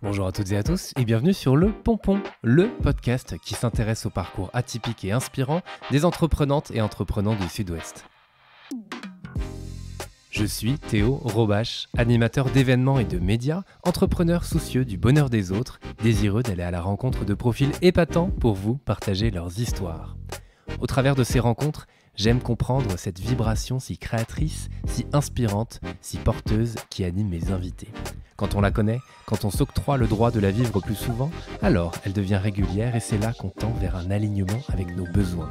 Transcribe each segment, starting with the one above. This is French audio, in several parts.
Bonjour à toutes et à tous et bienvenue sur Le Pompon, le podcast qui s'intéresse au parcours atypique et inspirant des entreprenantes et entreprenants du Sud-Ouest. Je suis Théo Robache, animateur d'événements et de médias, entrepreneur soucieux du bonheur des autres, désireux d'aller à la rencontre de profils épatants pour vous partager leurs histoires. Au travers de ces rencontres, j'aime comprendre cette vibration si créatrice, si inspirante, si porteuse qui anime mes invités. Quand on la connaît, quand on s'octroie le droit de la vivre plus souvent, alors elle devient régulière et c'est là qu'on tend vers un alignement avec nos besoins.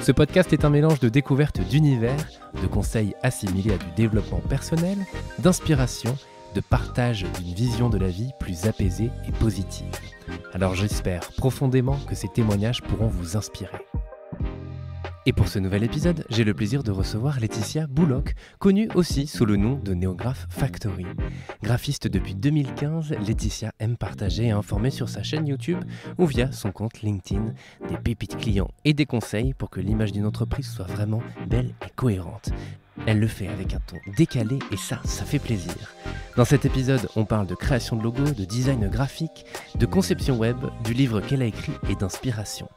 Ce podcast est un mélange de découvertes d'univers, de conseils assimilés à du développement personnel, d'inspiration, de partage d'une vision de la vie plus apaisée et positive. Alors j'espère profondément que ces témoignages pourront vous inspirer. Et pour ce nouvel épisode, j'ai le plaisir de recevoir Laetitia Bouloc, connue aussi sous le nom de Néographe Factory. Graphiste depuis 2015, Laetitia aime partager et informer sur sa chaîne YouTube ou via son compte LinkedIn des pépites clients et des conseils pour que l'image d'une entreprise soit vraiment belle et cohérente. Elle le fait avec un ton décalé et ça, ça fait plaisir. Dans cet épisode, on parle de création de logos, de design graphique, de conception web, du livre qu'elle a écrit et d'inspiration.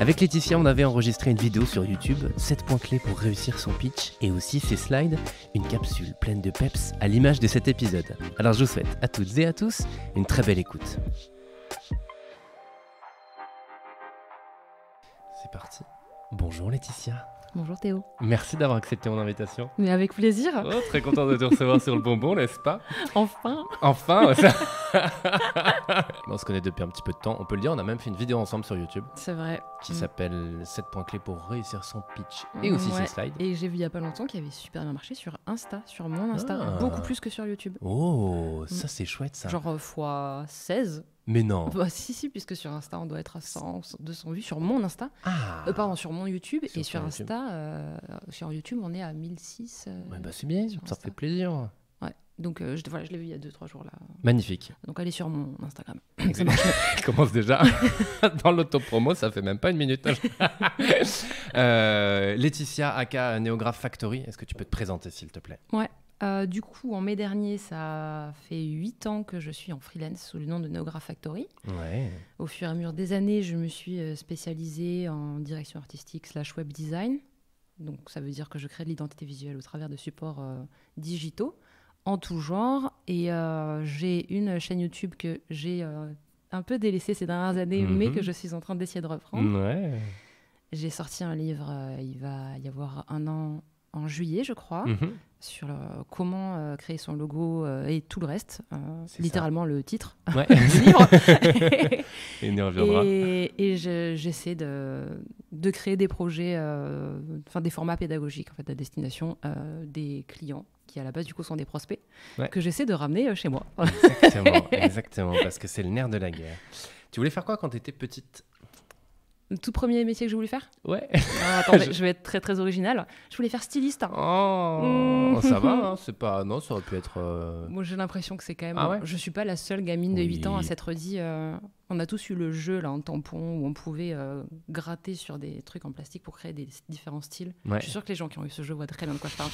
Avec Laetitia, on avait enregistré une vidéo sur YouTube, 7 points clés pour réussir son pitch et aussi ses slides, une capsule pleine de peps à l'image de cet épisode. Alors je vous souhaite à toutes et à tous une très belle écoute. C'est parti. Bonjour Laetitia. Bonjour Théo. Merci d'avoir accepté mon invitation. Mais avec plaisir. Oh, très content de te recevoir sur le bonbon, n'est-ce pas Enfin. Enfin. on se connaît depuis un petit peu de temps, on peut le dire, on a même fait une vidéo ensemble sur YouTube. C'est vrai qui mm. s'appelle 7 points clés pour réussir son pitch et mm, aussi ses slides. Et j'ai vu il y a pas longtemps qu'il avait super bien marché sur Insta, sur mon Insta, ah. beaucoup plus que sur YouTube. Oh, mm. ça c'est chouette ça. Genre euh, fois x 16. Mais non. Bah, si, si, puisque sur Insta, on doit être à 100, 200 vues sur mon Insta. Ah. Euh, pardon, sur mon YouTube. et sur Insta, euh, sur YouTube, on est à 1006. Ouais, bah, c'est bien, ça fait plaisir. Donc euh, je, voilà, je l'ai vu il y a 2-3 jours là. Magnifique. Donc allez sur mon Instagram. Il commence déjà dans l'autopromo, ça fait même pas une minute. Euh, Laetitia Aka Néograph Factory, est-ce que tu peux te présenter s'il te plaît Ouais. Euh, du coup, en mai dernier, ça fait 8 ans que je suis en freelance sous le nom de Neograph Factory. Ouais. Au fur et à mesure des années, je me suis spécialisée en direction artistique slash web design. Donc ça veut dire que je crée de l'identité visuelle au travers de supports digitaux en tout genre. Et euh, j'ai une chaîne YouTube que j'ai euh, un peu délaissée ces dernières années, mhm. mais que je suis en train d'essayer de reprendre. J'ai sorti un livre, euh, il va y avoir un an en juillet, je crois, mhm. sur comment créer son logo et tout le reste. littéralement le titre du livre. et, j'essaie de, de, créer des projets, enfin des formats pédagogiques en fait, à destination des clients qui à la base du coup sont des prospects, que j'essaie de ramener euh, chez moi. Exactement, exactement, parce que c'est le nerf de la guerre. Tu voulais faire quoi quand tu étais petite le tout premier métier que je voulais faire Ouais. Ah, je... vais être très très original. Je voulais faire styliste. Hein. Oh, mm. ça va, hein, c'est pas. Non, ça aurait pu être. Euh, moi, j'ai l'impression que c'est quand même. Ah, ouais je suis pas la seule gamine de 8 ans à s'être dit. Euh, on a tous eu le jeu là en tampon où on pouvait gratter sur des trucs en plastique pour créer des différents styles. Je suis sûre que les gens qui ont eu ce jeu voient très bien de quoi je parle.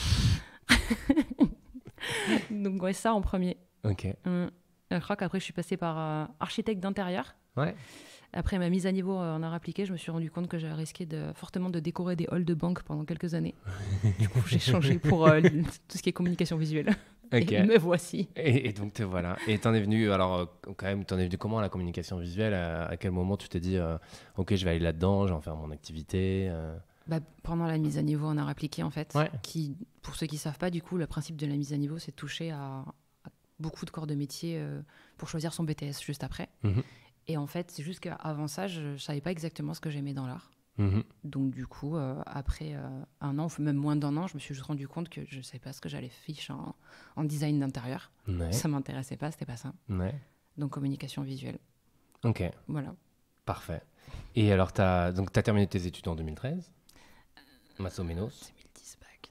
Donc, ouais, ça en premier. Ok. Hum. Je crois qu'après, je suis passée par euh, architecte d'intérieur. Ouais. Après ma mise à niveau euh, en art appliqué, je me suis rendu compte que j'avais risqué de, fortement de décorer des halls de banque pendant quelques années. du coup, j'ai changé pour euh, tout ce qui est communication visuelle. ok Et me voici. Et, donc voilà. Et t'en es venu, alors quand même, t'en es venu comment à la communication visuelle à, quel moment tu t'es dit, ok, je vais aller là-dedans, je vais en faire mon activité bah, pendant la mise à niveau en art appliqué, en fait, qui, pour ceux qui ne savent pas, du coup, le principe de la mise à niveau, c'est de toucher à, beaucoup de corps de métier euh, pour choisir son BTS juste après. Mhm. Et en fait, c'est juste qu'avant ça, je ne savais pas exactement ce que j'aimais dans l'art. Mhm. Donc du coup, euh, après euh, un an, ou même moins d'un an, je me suis juste rendu compte que je ne savais pas ce que j'allais fiche en, design d'intérieur. Ça ne m'intéressait pas, c'était pas ça. Donc communication visuelle. Ok. Voilà. Parfait. Et alors, tu as, as terminé tes études en 2013 Massoménos. 2010 bac.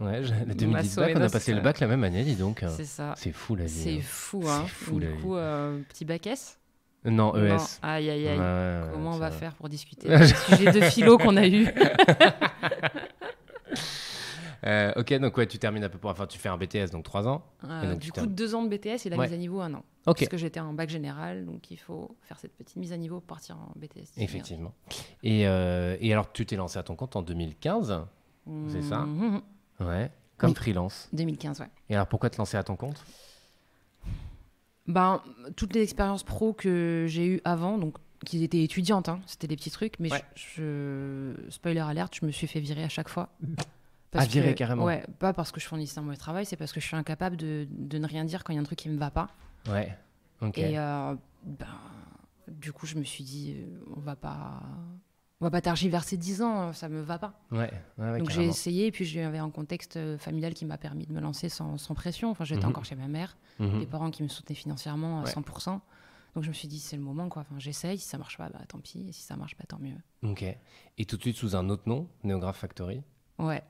Ouais, je, 2010 bac, on a passé le bac la même année, dis donc. C'est ça. C'est fou la C'est hein. fou, hein. Fou, du coup, euh, petit bac S non, ES. Non. Aïe, aïe, aïe. Comment on va, va faire pour discuter du sujet de philo qu'on a eu Euh, ok, donc ouais, tu termines à peu près. Enfin, tu fais un BTS, donc 3 ans. Euh, du coup, 2 ans de BTS et la mise à niveau un an. Parce que j'étais en bac général, donc il faut faire cette petite mise à niveau pour partir en BTS. Effectivement. Euh, et, alors, tu t'es lancé à ton compte en 2015, c'est ça mhm. Ouais, comme freelance. 2015, ouais. Et alors, pourquoi te lancer à ton compte ben, toutes les expériences pro que j'ai eues avant, donc qui étaient étudiantes, hein, c'était des petits trucs, mais je, spoiler alerte, je me suis fait virer à chaque fois. à virer carrément. pas parce que je fournissais un mauvais travail, c'est parce que je suis incapable de, ne rien dire quand il y a un truc qui me va pas. Ouais. Et euh, ben, du coup, je me suis dit, euh, on va pas, on va pas ces 10 ans, euh, ça me va pas. Ouais. Donc j'ai essayé, et puis j'avais un contexte familial qui m'a permis de me lancer sans, pression. Enfin, j'étais mhm. encore chez ma mère, mhm. des parents qui me soutenaient financièrement à 100%. Donc je me suis dit, c'est le moment, quoi. Enfin, j'essaye, si ça marche pas, bah, tant pis, et si ça marche pas, tant mieux. Ok. Et tout de suite sous un autre nom, Néographe Factory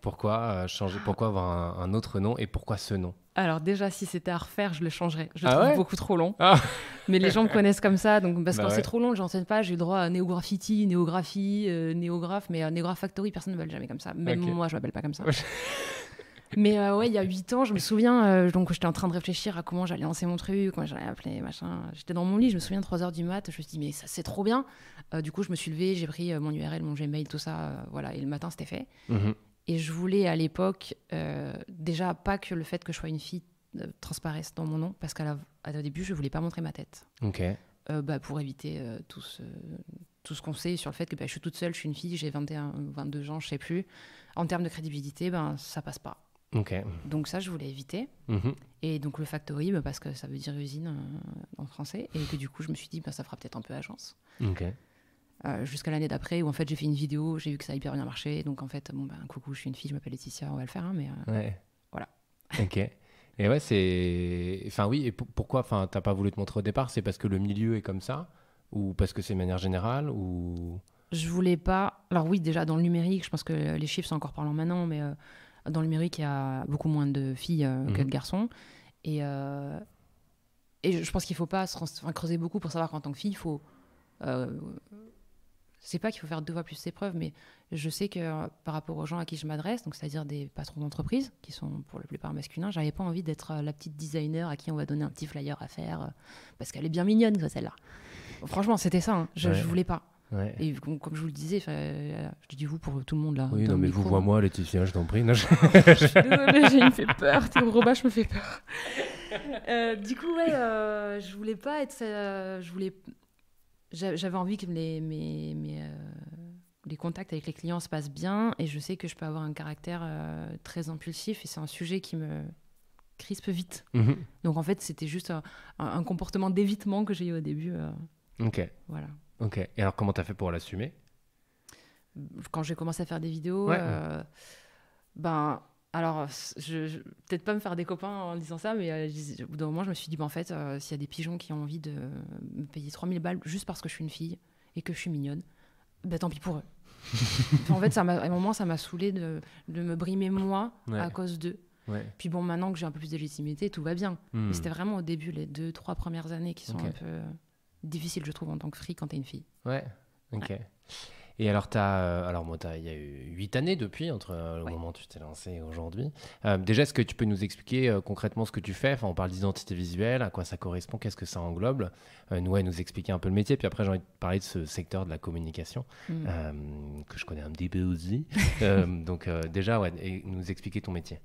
pourquoi, euh, changer, pourquoi avoir un, autre nom et pourquoi ce nom alors déjà, si c'était à refaire, je le changerais. Je ah trouve beaucoup trop long. Ah. mais les gens me connaissent comme ça, donc parce bah que c'est trop long, sais pas. J'ai eu droit à néograffiti, néographie, euh, néographe, mais à euh, néographe factory, personne ne m'appelle jamais comme ça. Même moi, je m'appelle pas comme ça. mais ouais, il y a huit ans, je me souviens, donc j'étais en train de réfléchir à comment j'allais lancer mon truc, comment j'allais appeler, machin. J'étais dans mon lit, je me souviens, 3h du mat, je me suis dit, mais ça c'est trop bien. du coup, je me suis levée, j'ai pris mon URL, mon Gmail, tout ça, voilà, et le matin, c'était fait. Mhm. Et je voulais à l'époque, euh, déjà, pas que le fait que je sois une fille euh, transparaisse dans mon nom, parce qu'à au début, je voulais pas montrer ma tête. Ok. Euh, bah, pour éviter euh, tout ce, tout ce qu'on sait sur le fait que bah, je suis toute seule, je suis une fille, j'ai 21, 22 ans, je sais plus. En termes de crédibilité, ben, ça passe pas. Ok. Donc ça, je voulais éviter. Mhm. Et donc le factory, horrible, parce que ça veut dire usine en français, et que du coup, je me suis dit, ben, ça fera peut-être un peu agence. Ok. Euh, jusqu'à l'année d'après où en fait j'ai fait une vidéo, j'ai vu que ça a hyper bien marché. Donc en fait, bon ben coucou, je suis une fille, je m'appelle Laetitia, on va le faire, hein, mais euh, voilà. Ok. Et ouais, c'est. Enfin oui, et pourquoi enfin, t'as pas voulu te montrer au départ C'est parce que le milieu est comme ça Ou parce que c'est de manière générale ou... Je voulais pas. Alors oui, déjà dans le numérique, je pense que les chiffres sont encore parlants maintenant, mais euh, dans le numérique, il y a beaucoup moins de filles que de mhm. garçons. Et, et je pense qu'il faut pas se creuser beaucoup pour savoir qu'en tant que fille, il faut. Je sais pas qu'il faut faire deux fois plus d'épreuves, mais je sais que euh, par rapport aux gens à qui je m'adresse, donc c'est-à-dire des patrons d'entreprise qui sont pour la plupart masculins, j'avais pas envie d'être euh, la petite designer à qui on va donner un petit flyer à faire euh, parce qu'elle est bien mignonne, celle-là. Franchement, c'était ça. Hein. Je, ne voulais pas. Et comme, je vous le disais, je dis vous pour tout le monde là. Oui, non, mais vous, vois moi, Laetitia, je t'en prie. Non, je... suis désolée, me fait peur. je me fais peur. du coup, ouais, euh, je voulais pas être. je voulais j'avais envie que les, mes, mes, euh, les contacts avec les clients se passent bien et je sais que je peux avoir un caractère euh, très impulsif et c'est un sujet qui me crispe vite. Mhm. Donc en fait, c'était juste un, comportement d'évitement que j'ai eu au début. Euh, ok. Voilà. Ok. Et alors, comment tu as fait pour l'assumer Quand j'ai commencé à faire des vidéos, ben alors, je, peut-être pas me faire des copains en disant ça, mais euh, au bout d'un moment, je me suis dit, bah, en fait, euh, s'il y a des pigeons qui ont envie de me payer 3000 balles juste parce que je suis une fille et que je suis mignonne, bah, tant pis pour eux. en fait, à un moment, ça m'a saoulé de, me brimer moi à cause d'eux. Puis bon, maintenant que j'ai un peu plus de légitimité, tout va bien. Hmm. Mais c'était vraiment au début, les deux, trois premières années qui sont un peu difficiles, je trouve, en tant que free quand t'es une fille. Ouais, ok. Et alors, as, euh, alors moi, il y a eu huit années depuis, entre euh, le moment où tu t'es lancé et aujourd'hui. Euh, déjà, est-ce que tu peux nous expliquer concrètement ce que tu fais enfin, On parle d'identité visuelle, à quoi ça correspond, qu'est-ce que ça englobe nous, ouais, nous expliquer un peu le métier. Puis après, j'ai envie de parler de ce secteur de la communication, hmm. que je connais un petit peu aussi. donc déjà, ouais, nous expliquer ton métier.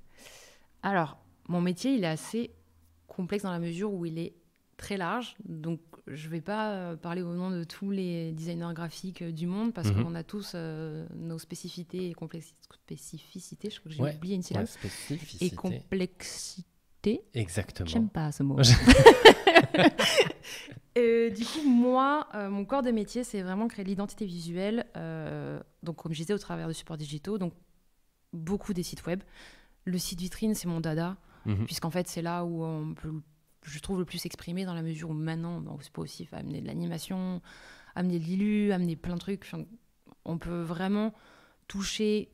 Alors, mon métier, il est assez complexe dans la mesure où il est très large. Donc, je ne vais pas euh, parler au nom de tous les designers graphiques euh, du monde parce mhm. qu'on a tous euh, nos spécificités et complexités. Je crois que j'ai oublié une syllabe. et complexité. Exactement. J'aime pas ce mot. du coup, moi, mon corps de métier, c'est vraiment créer l'identité visuelle. donc, comme je disais, au travers de supports digitaux, donc beaucoup des sites web. Le site vitrine, c'est mon dada, mhm. puisqu'en fait, c'est là où on peut je trouve le plus exprimé dans la mesure où maintenant, c'est pas aussi amener de l'animation, amener de l'illu, amener plein de trucs. on peut vraiment toucher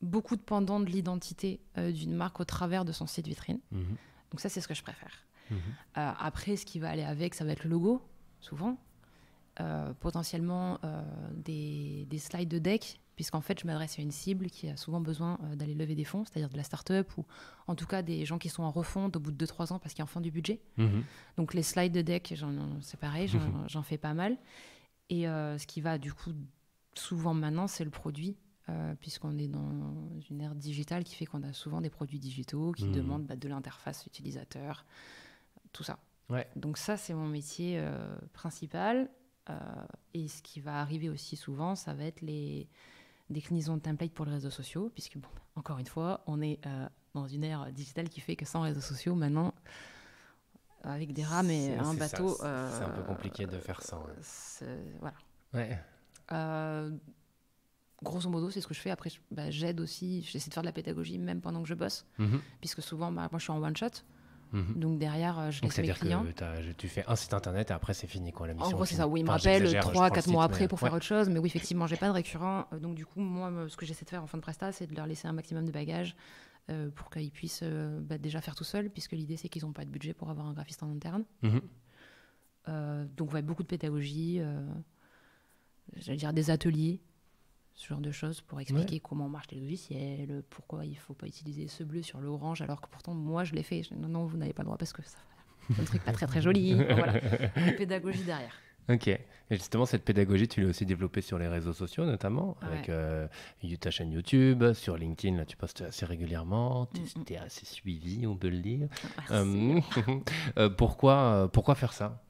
beaucoup de pendant de l'identité euh, d'une marque au travers de son site vitrine. Mhm. Donc ça, c'est ce que je préfère. Mhm. Euh, après, ce qui va aller avec, ça va être le logo, souvent. Euh, potentiellement des, slides de deck puisqu'en fait, je m'adresse à une cible qui a souvent besoin euh, d'aller lever des fonds, c'est-à-dire de la start-up ou en tout cas des gens qui sont en refonte au bout de 2-3 ans parce qu'ils ont fin du budget. Mhm. Donc les slides de deck, c'est pareil, mhm. j'en fais pas mal. Et euh, ce qui va du coup souvent maintenant, c'est le produit. Euh, puisqu'on est dans une ère digitale qui fait qu'on a souvent des produits digitaux qui mhm. demandent bah, de l'interface utilisateur, tout ça. Donc ça, c'est mon métier principal. et ce qui va arriver aussi souvent, ça va être les, déclinaison de templates pour les réseaux sociaux, puisque, bon, encore une fois, on est euh, dans une ère digitale qui fait que sans réseaux sociaux, maintenant, avec des rames et un bateau. Euh, c'est un peu compliqué de faire ça. Voilà. Euh, grosso modo, c'est ce que je fais. Après, bah, j'aide aussi, j'essaie de faire de la pédagogie même pendant que je bosse, mhm. puisque souvent, bah, moi, je suis en one shot. Mhm. Donc derrière, euh, je laisse mes clients. dire que tu fais un site internet et après c'est fini quoi la En gros c'est ça. Oui, il me rappelle 3 4 mois après pour faire autre chose, mais oui effectivement, j'ai pas de récurrent euh, donc du coup moi euh, ce que j'essaie de faire en fin de presta, c'est de leur laisser un maximum de bagages pour qu'ils puissent bah, déjà faire tout seuls puisque l'idée c'est qu'ils n'ont pas de budget pour avoir un graphiste en interne. Mmh. Euh, donc ouais, beaucoup de pédagogie j'allais dire des ateliers ce genre de choses pour expliquer comment marche les logiciels, pourquoi il ne faut pas utiliser ce bleu sur l'orange, alors que pourtant moi je l'ai fait. non, vous n'avez pas le droit parce que ça, un truc pas très très joli. voilà, pédagogie derrière. Ok. Et justement, cette pédagogie, tu l'as aussi développée sur les réseaux sociaux, notamment, avec euh, ta chaîne YouTube, sur LinkedIn, là, tu postes assez régulièrement, tu es assez suivi, on peut le dire. Merci. Euh, euh, pourquoi, pourquoi faire ça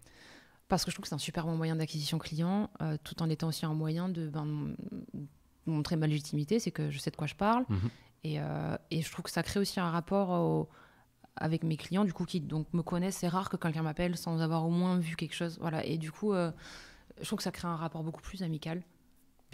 parce que je trouve que c'est un super bon moyen d'acquisition client, tout en étant aussi un moyen de, ben, montrer ma légitimité, c'est que je sais de quoi je parle. Mhm. Euh, et, je trouve que ça crée aussi un rapport avec mes clients, du coup, qui donc me connaissent. C'est rare que quelqu'un m'appelle sans avoir au moins vu quelque chose. Voilà. Et du coup, euh, je trouve que ça crée un rapport beaucoup plus amical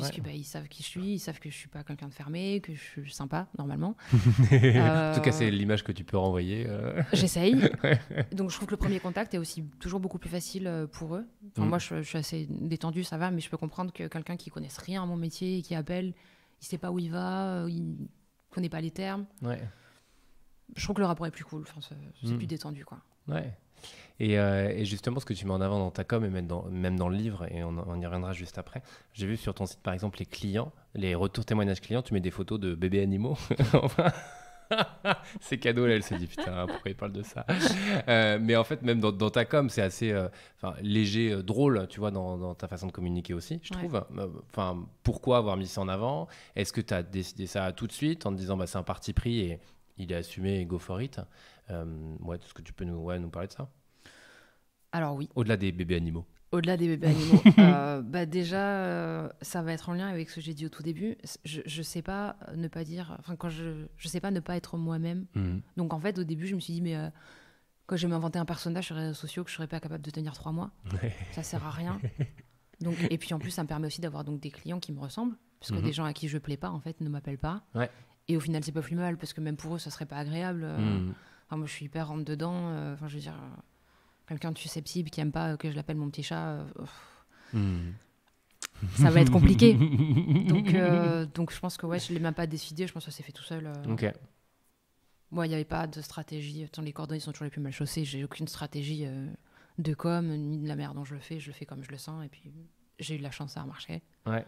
parce qu'ils bah, ils savent qui je suis, ils savent que je suis pas quelqu'un de fermé, que je suis sympa normalement. En tout cas, euh, c'est l'image que tu peux renvoyer. Euh. J'essaye. Donc je trouve que le premier contact est aussi toujours beaucoup plus facile euh, pour eux. Enfin, mm. Moi, je, suis assez détendu ça va, mais je peux comprendre que quelqu'un qui connaisse rien à mon métier et qui appelle, il sait pas où il va, il connaît pas les termes. Ouais. Je trouve que le rapport est plus cool. Enfin, c'est mm. plus détendu, quoi. Ouais. Euh, et, justement, ce que tu mets en avant dans ta com et même dans, même dans le livre, et on, y reviendra juste après, j'ai vu sur ton site par exemple les clients, les retours témoignages clients, tu mets des photos de bébés animaux. c'est cadeau là elle se dit putain pourquoi il parle de ça euh, mais en fait même dans, ta com c'est assez euh, léger drôle tu vois dans, ta façon de communiquer aussi je trouve enfin pourquoi avoir mis ça en avant est-ce que tu as décidé ça tout de suite en te disant bah c'est un parti pris et il est assumé go for it est-ce que tu peux nous, ouais, nous parler de ça alors oui. Au-delà des bébés animaux. Au-delà des bébés animaux. Euh, bah déjà, euh, ça va être en lien avec ce que j'ai dit au tout début. Je, sais pas ne pas dire. Enfin, quand je, je sais pas ne pas être moi-même. Hmm. Donc en fait, au début, je me suis dit, mais euh, quand j'ai m'inventer un personnage sur les réseaux sociaux que je serais pas capable de tenir trois mois, Ça ça sert à rien. Donc, et puis en plus, ça me permet aussi d'avoir donc des clients qui me ressemblent, parce que mhm. des gens à qui je plais pas, en fait, ne m'appellent pas. Et au final, c'est pas plus mal, parce que même pour eux, ça serait pas agréable. Euh. Hmm. moi, je suis hyper rentre dedans. Enfin, je veux dire quelqu'un de susceptible qui aime pas euh, que je l'appelle mon petit chat, euh, hmm. ça va être compliqué. donc, euh, donc je pense que ouais, je l'ai même pas décidé. Je pense que ça s'est fait tout seul. Moi, il n'y avait pas de stratégie. Tant les coordonnées sont toujours les plus mal chaussés. J'ai aucune stratégie de com ni de la manière dont je le fais. Je le fais comme je le sens. Et puis j'ai eu la chance, ça a marché. Ouais.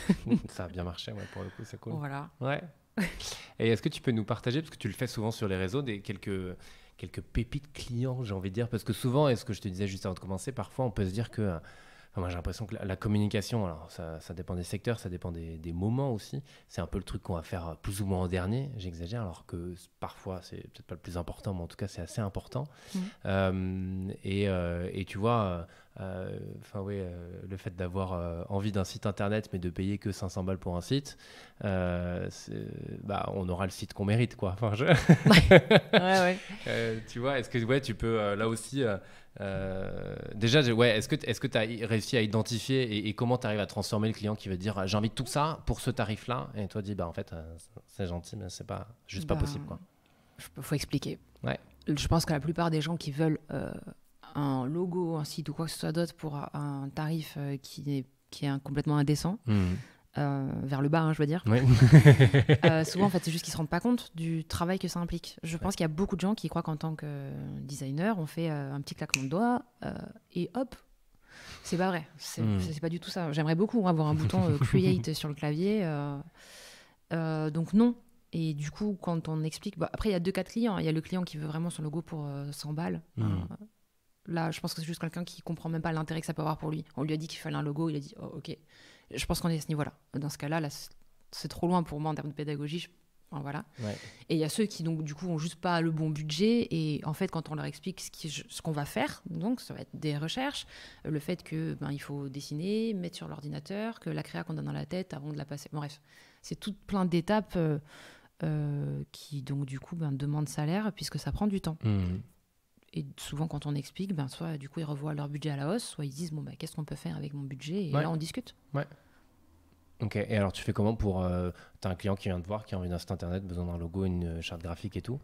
ça a bien marché, pour le coup, c'est cool. Voilà. Ouais. et est-ce que tu peux nous partager, parce que tu le fais souvent sur les réseaux, des quelques quelques pépites clients, j'ai envie de dire, parce que souvent, et ce que je te disais juste avant de commencer, parfois on peut se dire que euh, moi, j'ai l'impression que la, communication, alors ça, ça, dépend des secteurs, ça dépend des, moments aussi. C'est un peu le truc qu'on va faire euh, plus ou moins en dernier, j'exagère, alors que parfois, c'est peut-être pas le plus important, mais en tout cas, c'est assez important. Mmh. Euh, et, euh, et, tu vois, enfin, oui, le fait d'avoir envie d'un site internet, mais de payer que 500 balles pour un site, bah, on aura le site qu'on mérite, quoi. Enfin, tu vois, est-ce que ouais, tu peux là aussi. Euh, déjà, ouais, est-ce que tu as réussi à identifier et, comment tu arrives à transformer le client qui veut dire ah, j'ai envie de tout ça pour ce tarif-là Et toi, dis bah en fait, euh, c'est gentil, mais c'est pas juste pas bah, possible. quoi. Faut expliquer. Ouais. Je pense que la plupart des gens qui veulent euh, un logo, un site ou quoi que ce soit d'autre pour un tarif qui est, qui est complètement indécent. Mmh. Euh, vers le bas, hein, je veux dire. Euh, souvent, en fait, c'est juste qu'ils ne se rendent pas compte du travail que ça implique. Je pense qu'il y a beaucoup de gens qui croient qu'en tant que designer, on fait euh, un petit claquement de doigts et hop. C'est pas vrai. Hmm. C'est pas du tout ça. J'aimerais beaucoup avoir un bouton create sur le clavier. donc, non. Et du coup, quand on explique. Bah, après, il y a deux cas de clients. Hein. Il y a le client qui veut vraiment son logo pour 100 balles. Hmm. là, je pense que c'est juste quelqu'un qui comprend même pas l'intérêt que ça peut avoir pour lui. On lui a dit qu'il fallait un logo, il a dit oh, ok. Je pense qu'on est à ce niveau-là. Dans ce cas-là, c'est trop loin pour moi en termes de pédagogie. voilà. Et il y a ceux qui, donc, du coup, ont juste pas le bon budget. Et en fait, quand on leur explique ce, qu'on va faire, donc, ça va être des recherches, le fait que ben, il faut dessiner, mettre sur l'ordinateur, que la créa qu'on a dans la tête avant de la passer. bref, c'est tout plein d'étapes euh, euh, qui, donc, du coup, ben, demandent salaire puisque ça prend du temps. Mmh et souvent, quand on explique, ben, soit du coup, ils revoient leur budget à la hausse, soit ils disent bon, ben, qu'est-ce qu'on peut faire avec mon budget Et là, on discute. Ouais. Ok, et alors tu fais comment pour. Euh, as un client qui vient te voir, qui a envie d'un site internet, besoin d'un logo, une euh, charte graphique et tout.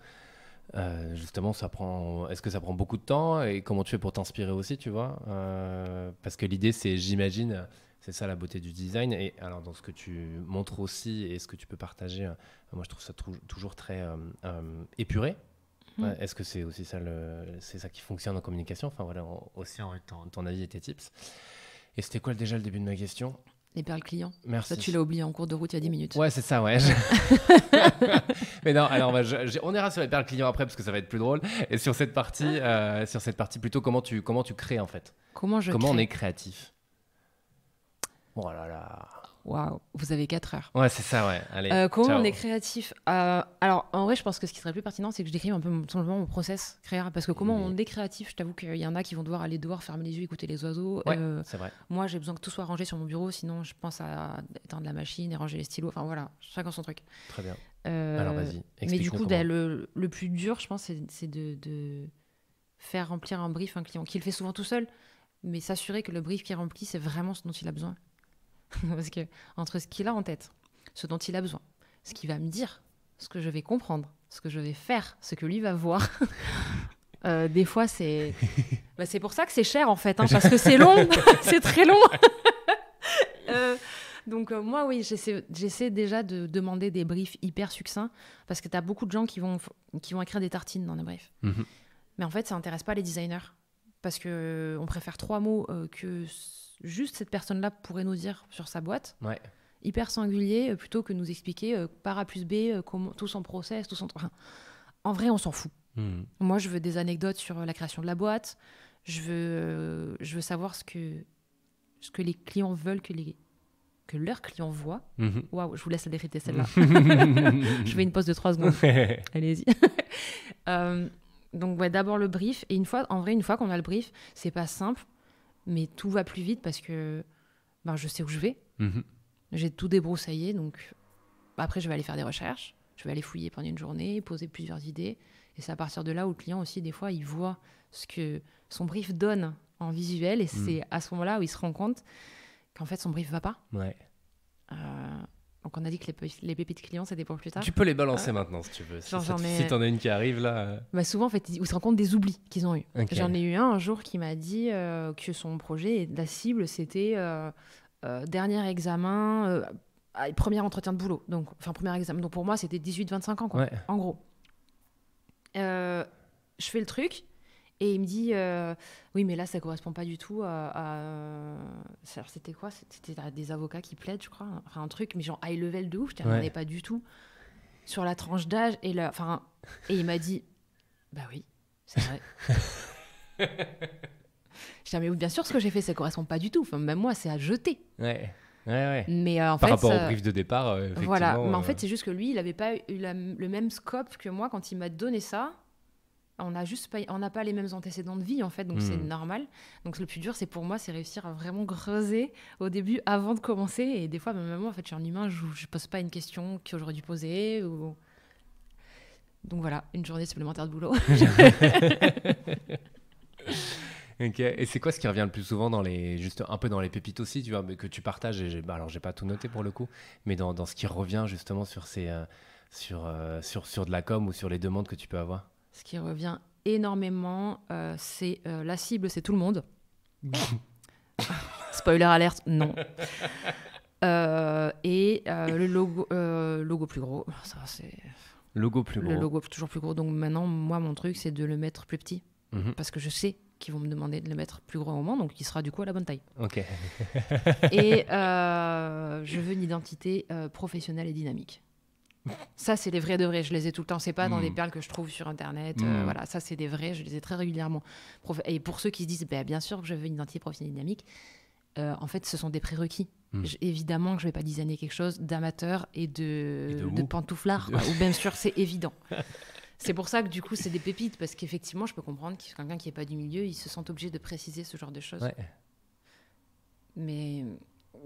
Euh, justement, ça prend. Est-ce que ça prend beaucoup de temps Et comment tu fais pour t'inspirer aussi, tu vois euh, Parce que l'idée, c'est, j'imagine, c'est ça la beauté du design. Et alors, dans ce que tu montres aussi et ce que tu peux partager, moi, je trouve ça toujours très épuré Mm. Est-ce que c'est aussi ça, c'est ça qui fonctionne en communication Enfin voilà, aussi en, ton, avis avis tes tips. Et c'était quoi déjà le début de ma question Les perles clients. Merci. Ça, tu l'as oublié en cours de route il y a 10 minutes. Ouais, c'est ça, ouais. Mais non, alors on ira sur les perles clients après parce que ça va être plus drôle. Et sur cette partie, ah. euh, sur cette partie plutôt, comment tu, comment tu crées en fait Comment je Comment on est créatif Bon, oh là là waouh, vous avez 4 heures. Ouais, c'est ça, ouais. Allez, euh, comment on est créatif euh, Alors, en vrai, je pense que ce qui serait plus pertinent, c'est que je décrive un peu mon, simplement mon process créatif. Parce que comment mmh. on est créatif, je t'avoue qu'il y en a qui vont devoir aller dehors, fermer les yeux, écouter les oiseaux. Ouais, euh, c'est vrai. Moi, j'ai besoin que tout soit rangé sur mon bureau, sinon je pense à éteindre la machine et ranger les stylos. Enfin, voilà, chacun son truc. Très bien. alors, vas-y. Mais du coup, bah, le, plus dur, je pense, c'est de, faire remplir un brief à un client, qui le fait souvent tout seul, mais s'assurer que le brief qui est rempli, c'est vraiment ce dont il a besoin. Parce que entre ce qu'il a en tête, ce dont il a besoin, ce qu'il va me dire, ce que je vais comprendre, ce que je vais faire, ce que lui va voir. Euh, des fois, c'est bah, c'est pour ça que c'est cher en fait, hein, parce que c'est long, c'est très long. Euh, donc euh, moi, oui, j'essaie déjà de demander des briefs hyper succincts, parce que tu as beaucoup de gens qui vont, qui vont écrire des tartines dans les briefs. Mm-hmm. Mais en fait, ça intéresse pas les designers, parce que on préfère trois mots que juste cette personne-là pourrait nous dire sur sa boîte. Hyper singulier, euh, plutôt que nous expliquer euh, par A plus B, euh, comment, tout son process, tout son. en vrai, on s'en fout. Hmm. Moi, je veux des anecdotes sur la création de la boîte. Je veux, je veux savoir ce que, ce que les clients veulent que, les, que leurs clients voient. Hmm. Waouh, je vous laisse la vérité, celle-là. je fais une pause de trois secondes. Allez-y. donc, d'abord le brief. Et une fois, en vrai, une fois qu'on a le brief, c'est pas simple mais tout va plus vite parce que ben, je sais où je vais. Mhm. J'ai tout débroussaillé, donc après, je vais aller faire des recherches, je vais aller fouiller pendant une journée, poser plusieurs idées. Et c'est à partir de là où le client aussi, des fois, il voit ce que son brief donne en visuel, et mhm. c'est à ce moment-là où il se rend compte qu'en fait, son brief va pas. Ouais. Euh, donc on a dit que les, les pépites clients, c'était pour plus tard. Tu peux les balancer hein maintenant si tu veux. si, t'en as une qui arrive là. Euh. Bah souvent, en fait, ils se rendent compte des oublis qu'ils ont eu. J'en ai eu un un jour qui m'a dit euh, que son projet, la cible, c'était euh, dernier examen, premier entretien de boulot. Donc, enfin, premier examen. Donc pour moi, c'était 18-25 ans, quoi, en gros. je fais le truc, et il me dit, euh, oui, mais là, ça correspond pas du tout à. Euh, c'était quoi C'était des avocats qui plaident, je crois. un truc, mais genre high level de ouf, je n'est pas du tout. Sur la tranche d'âge. Et, la... enfin, et il m'a dit, bah oui, c'est vrai. je dis, ah, mais bien sûr, ce que j'ai fait, ça correspond pas du tout. Enfin, même moi, c'est à jeter. Ouais. Ouais, Mais euh, Par rapport au brief de départ, voilà. Mais en fait, c'est juste que lui, il n'avait pas eu le même scope que moi quand il m'a donné ça on n'a juste pas, on n'a pas les mêmes antécédents de vie en fait, donc c'est hmm. normal. Donc le plus dur, c'est pour moi, c'est réussir à vraiment creuser au début avant de commencer. Et des fois, même moi, en fait, je suis un humain, je, ne pose pas une question que j'aurais dû poser. Ou... Donc voilà, une journée supplémentaire de boulot. Et c'est quoi ce qui revient le plus souvent dans les, juste un peu dans les pépites aussi, tu vois, que tu partages. Et je alors j'ai pas tout noté pour le coup, mais dans, ce qui revient justement sur ces, euh, sur, euh, sur, sur de la com ou sur les demandes que tu peux avoir. Ce qui revient énormément, euh, c'est euh, la cible, c'est tout le monde. Spoiler alerte, non. Euh, et le logo, logo plus gros, ça c'est. Logo plus gros. Le logo toujours plus gros. Donc maintenant, moi, mon truc, c'est de le mettre plus petit. Mhm. Parce que je sais qu'ils vont me demander de le mettre plus gros au moment, donc il sera du coup à la bonne taille. Ok. et je veux une identité professionnelle et dynamique. Ça, c'est des vrais de vrais. Je les ai tout le temps. C'est pas dans les hmm. des perles que je trouve sur Internet. Euh, hmm. voilà, ça, c'est des vrais. Je les ai très régulièrement. Et pour ceux qui se disent, ben bien sûr que je veux une identité professionnelle dynamique, euh, en fait, ce sont des prérequis. Hmm. évidemment que je vais pas designer quelque chose d'amateur et de, pantouflard. ou bien sûr, c'est évident. C'est pour ça que du coup, c'est des pépites, parce qu'effectivement, je peux comprendre que quelqu'un qui n'est pas du milieu, il se sent obligé de préciser ce genre de choses. Mais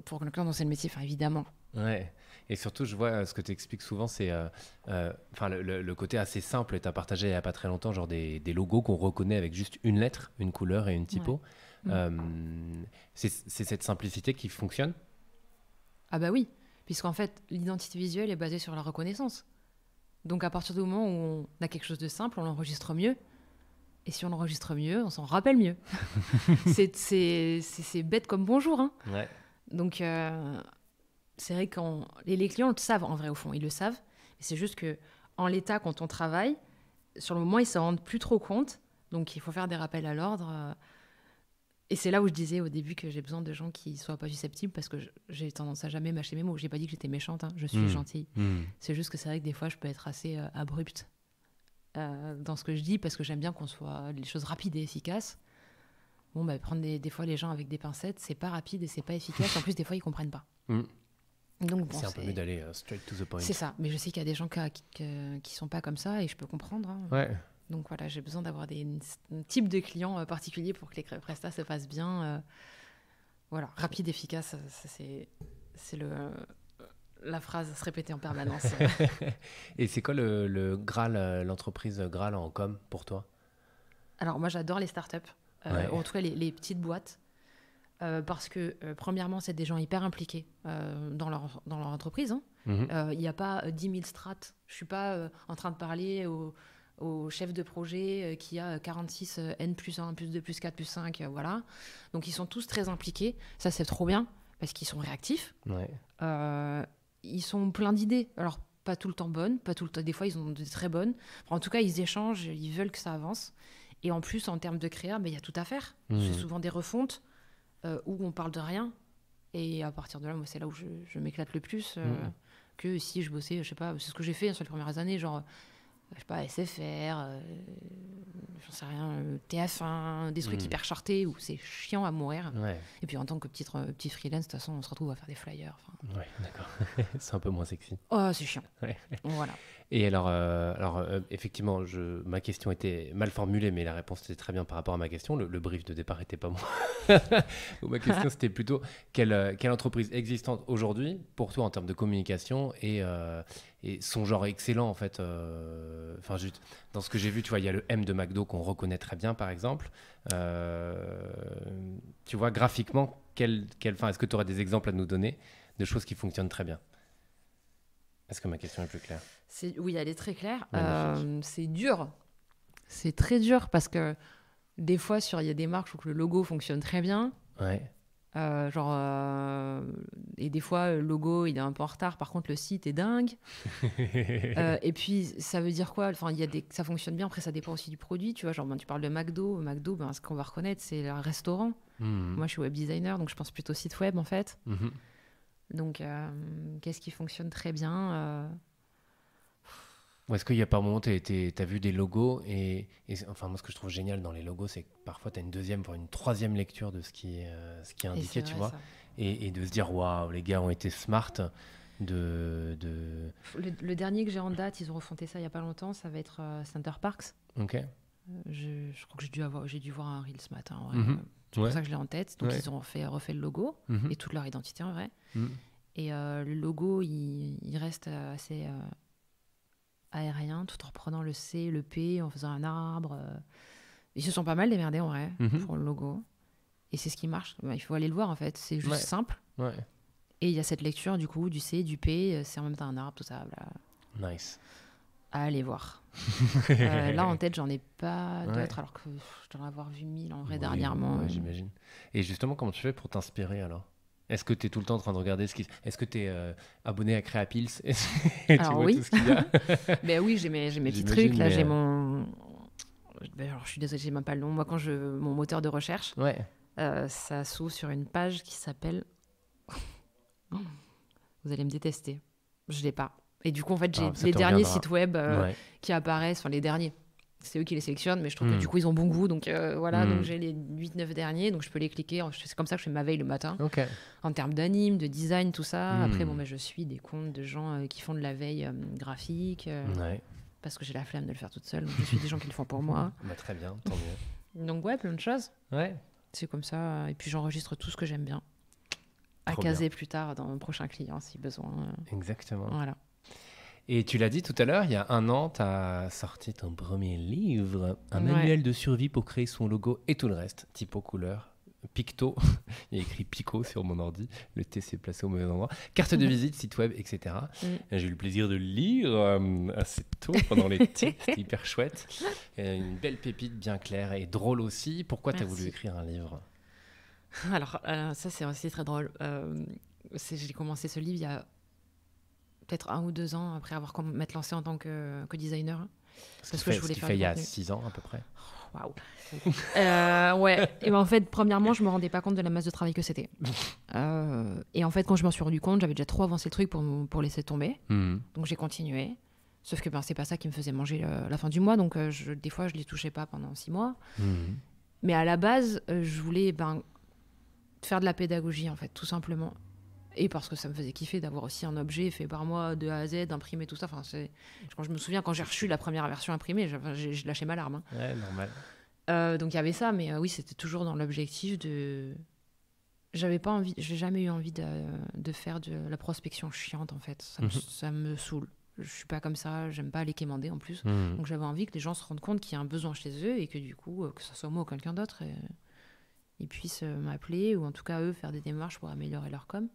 pour quelqu'un dont c'est le métier, enfin, évidemment. Ouais. Et surtout, je vois euh, ce que tu expliques souvent, c'est euh, euh, enfin le, côté assez simple, tu as partagé il n'y a pas très longtemps, genre des, logos qu'on reconnaît avec juste une lettre, une couleur et une typo. c'est cette simplicité qui fonctionne Ah bah oui, puisqu'en fait, l'identité visuelle est basée sur la reconnaissance. Donc à partir du moment où on a quelque chose de simple, on l'enregistre mieux. Et si on l'enregistre mieux, on s'en rappelle mieux. c'est bête comme bonjour. Hein. Donc c'est vrai que les, clients le savent en vrai au fond, ils le savent. C'est juste que en l'état, quand on travaille, sur le moment, ils s'en rendent plus trop compte. Donc il faut faire des rappels à l'ordre. Euh. Et c'est là où je disais au début que j'ai besoin de gens qui soient pas susceptibles parce que j'ai tendance à jamais mâcher mes mots. J'ai pas dit que j'étais méchante, hein. je suis hmm. gentille. Hmm. C'est juste que c'est vrai que des fois je peux être assez euh, abrupte euh, dans ce que je dis parce que j'aime bien qu'on soit les choses rapides et efficaces. Bon, bah, prendre des, fois les gens avec des pincettes, c'est pas rapide et c'est pas efficace. en plus, des fois ils comprennent pas. Hmm c'est un peu mieux d'aller euh, straight to the point. C'est ça, mais je sais qu'il y a des gens qui, ne euh, sont pas comme ça et je peux comprendre. Hein. Ouais. Donc voilà, j'ai besoin d'avoir des types de clients euh, particuliers pour que les prestats se fassent bien. voilà, rapide, efficace, c'est le la phrase à se répéter en permanence. et c'est quoi le, le Graal, l'entreprise Graal en com pour toi Alors moi j'adore les startups, ouais. en tout cas les petites boîtes. Euh, parce que, euh, premièrement, c'est des gens hyper impliqués euh, dans, leur, dans leur entreprise. Hein. Mhm. Il n'y a pas 10 000 strates. Je ne suis pas en train de parler au, chef de projet qui a 46 N plus 1, plus 2, plus 4, plus 5. voilà. Donc, ils sont tous très impliqués. Ça, c'est trop bien parce qu'ils sont réactifs. ils sont pleins d'idées. Alors, pas tout le temps bonnes, pas tout le temps. Des fois, ils ont des très bonnes. en tout cas, ils échangent, ils veulent que ça avance. Et en plus, en termes de créa, ben, il y a tout à faire. Mhm. C'est souvent des refontes. Euh, où on parle de rien. Et à partir de là, moi, c'est là où je, m'éclate le plus. Euh, mm. Que si je bossais, je sais pas, c'est ce que j'ai fait hein, sur les premières années, genre, euh, je sais pas, SFR, j'en sais rien, TF1, des trucs mm. hyper chartés où c'est chiant à mourir. Et puis en tant que petit, petit freelance, de toute façon, on se retrouve à faire des flyers. d'accord. c'est un peu moins sexy. Oh, c'est chiant. Voilà. Et alors, euh, alors euh, effectivement, je, ma question était mal formulée, mais la réponse était très bien par rapport à ma question. Le, brief de départ n'était pas moi. ma question, c'était plutôt quelle, euh, quelle, entreprise existante aujourd'hui, pour toi, en termes de communication et, son genre excellent, en fait. Enfin, juste, dans ce que j'ai vu, tu vois, il y a le M de McDo qu'on reconnaît très bien, par exemple. tu vois, graphiquement, quelle est-ce que tu aurais des exemples à nous donner de choses qui fonctionnent très bien est-ce que ma question est plus claire Oui, elle est très claire. Euh, c'est dur. C'est très dur parce que des fois, il y a des marques où le logo fonctionne très bien. Ouais. Euh, genre, euh, et des fois, le logo, il est un peu en retard. Par contre, le site est dingue. et puis, ça veut dire quoi Enfin, il y a des, ça fonctionne bien. Après, ça dépend aussi du produit. Tu vois, genre, ben, tu parles de McDo. McDo, ben, ce qu'on va reconnaître, c'est un restaurant. Mmh. Moi, je suis web designer, donc je pense plutôt site web, en fait. Mmh. Donc, euh, qu'est-ce qui fonctionne très bien euh, est-ce qu'il y a par moment, tu as vu des logos et, enfin, moi, ce que je trouve génial dans les logos, c'est que parfois, tu as une deuxième, voire une troisième lecture de ce qui, est, euh, ce qui est indiqué, tu vois, et, de se dire, waouh, les gars ont été smart. De, Le, dernier que j'ai en date, ils ont refonté ça il n'y a pas longtemps, ça va être Center Parks. Ok. Je, crois que j'ai dû, j'ai dû voir un reel ce matin. Mm-hmm. C'est pour ça que je l'ai en tête. Donc, ils ont refait, refait le logo mhm. et toute leur identité en vrai. Mhm. Et euh, le logo, il, reste euh, assez euh, aérien, tout en reprenant le C, le P, en faisant un arbre. Ils se sont pas mal démerdés en vrai mhm. pour le logo. Et c'est ce qui marche. Bah, il faut aller le voir en fait. C'est juste simple. Et il y a cette lecture du coup du C, du P, c'est en même temps un arbre, tout ça. Nice aller voir. Euh, là, en tête, j'en ai pas d'autres, alors que je dois avoir vu mille en vrai dernièrement. J'imagine. Et justement, comment tu fais pour t'inspirer alors est-ce que tu es tout le temps en train de regarder ce qui. Euh, est-ce que tu es abonné à Créapils Et tu vois oui. tout ce qu'il y a ben oui, j'ai mes, mes petits trucs. Là, j'ai euh, mon. Ben, je suis désolée, j'ai même pas le nom. Moi, quand je. Mon moteur de recherche, ouais. ça s'ouvre sur une page qui s'appelle. Vous allez me détester. Je l'ai pas. Et du coup, en fait, j'ai ah, les derniers sites web euh, qui apparaissent, enfin les derniers. C'est eux qui les sélectionnent, mais je trouve que hmm. du coup, ils ont bon goût. Donc euh, voilà, donc hmm. j'ai les 8-9 derniers, donc je peux les cliquer. C'est comme ça que je fais ma veille le matin. En termes d'anime, de design, tout ça. Hmm. Après, bon, mais je suis des comptes de gens euh, qui font de la veille graphique. Ouais. Parce que j'ai la flemme de le faire toute seule. Donc je suis des gens qui le font pour moi. Bah, très bien, tant mieux. donc ouais, plein de choses. Ouais. C'est comme ça. Et puis j'enregistre tout ce que j'aime bien. à caser plus tard dans mon prochain client si besoin. Exactement. Voilà. Et tu l'as dit tout à l'heure, il y a un an, tu as sorti ton premier livre, un manuel de survie pour créer son logo et tout le reste, typo, couleur, picto, il y écrit pico sur mon ordi, le T s'est placé au mauvais endroit, carte de visite, site web, etc. Mm. J'ai eu le plaisir de le lire euh, assez tôt pendant l'été, c'était hyper chouette. une belle pépite bien claire et drôle aussi. Pourquoi tu as voulu écrire un livre Alors, euh, ça c'est aussi très drôle. Euh, j'ai commencé ce livre il y a peut-être un ou deux ans après avoir m'être lancé en tant que, que designer. Ce parce que je voulais faire. fait il y a six ans à peu près. Waouh. Euh, ouais. Et ben en fait, premièrement, je me rendais pas compte de la masse de travail que c'était. Euh, et en fait, quand je m'en suis rendu compte, j'avais déjà trop avancé le truc pour, pour laisser tomber. Mhm. Donc j'ai continué. Sauf que ben c'est pas ça qui me faisait manger la fin du mois. Donc euh, des fois, je les touchais pas pendant six mois. Mhm. Mais à la base, je voulais ben faire de la pédagogie en fait, tout simplement et parce que ça me faisait kiffer d'avoir aussi un objet fait par moi de A à Z, imprimé, tout ça. Enfin, quand je me souviens, quand j'ai reçu la première version imprimée, j'ai lâché ma larme. Hein. Ouais, normal. Euh, donc il y avait ça, mais euh, oui, c'était toujours dans l'objectif de. J'avais pas envie, j'ai jamais eu envie de, faire de la prospection chiante en fait. Mhm. Ça, me, saoule. Je suis pas comme ça, j'aime pas les quémander en plus. Mhm. Donc j'avais envie que les gens se rendent compte qu'il y a un besoin chez eux et que du coup, euh, que ce soit moi ou quelqu'un d'autre, et ils puissent euh, m'appeler ou en tout cas eux faire des démarches pour améliorer leur com.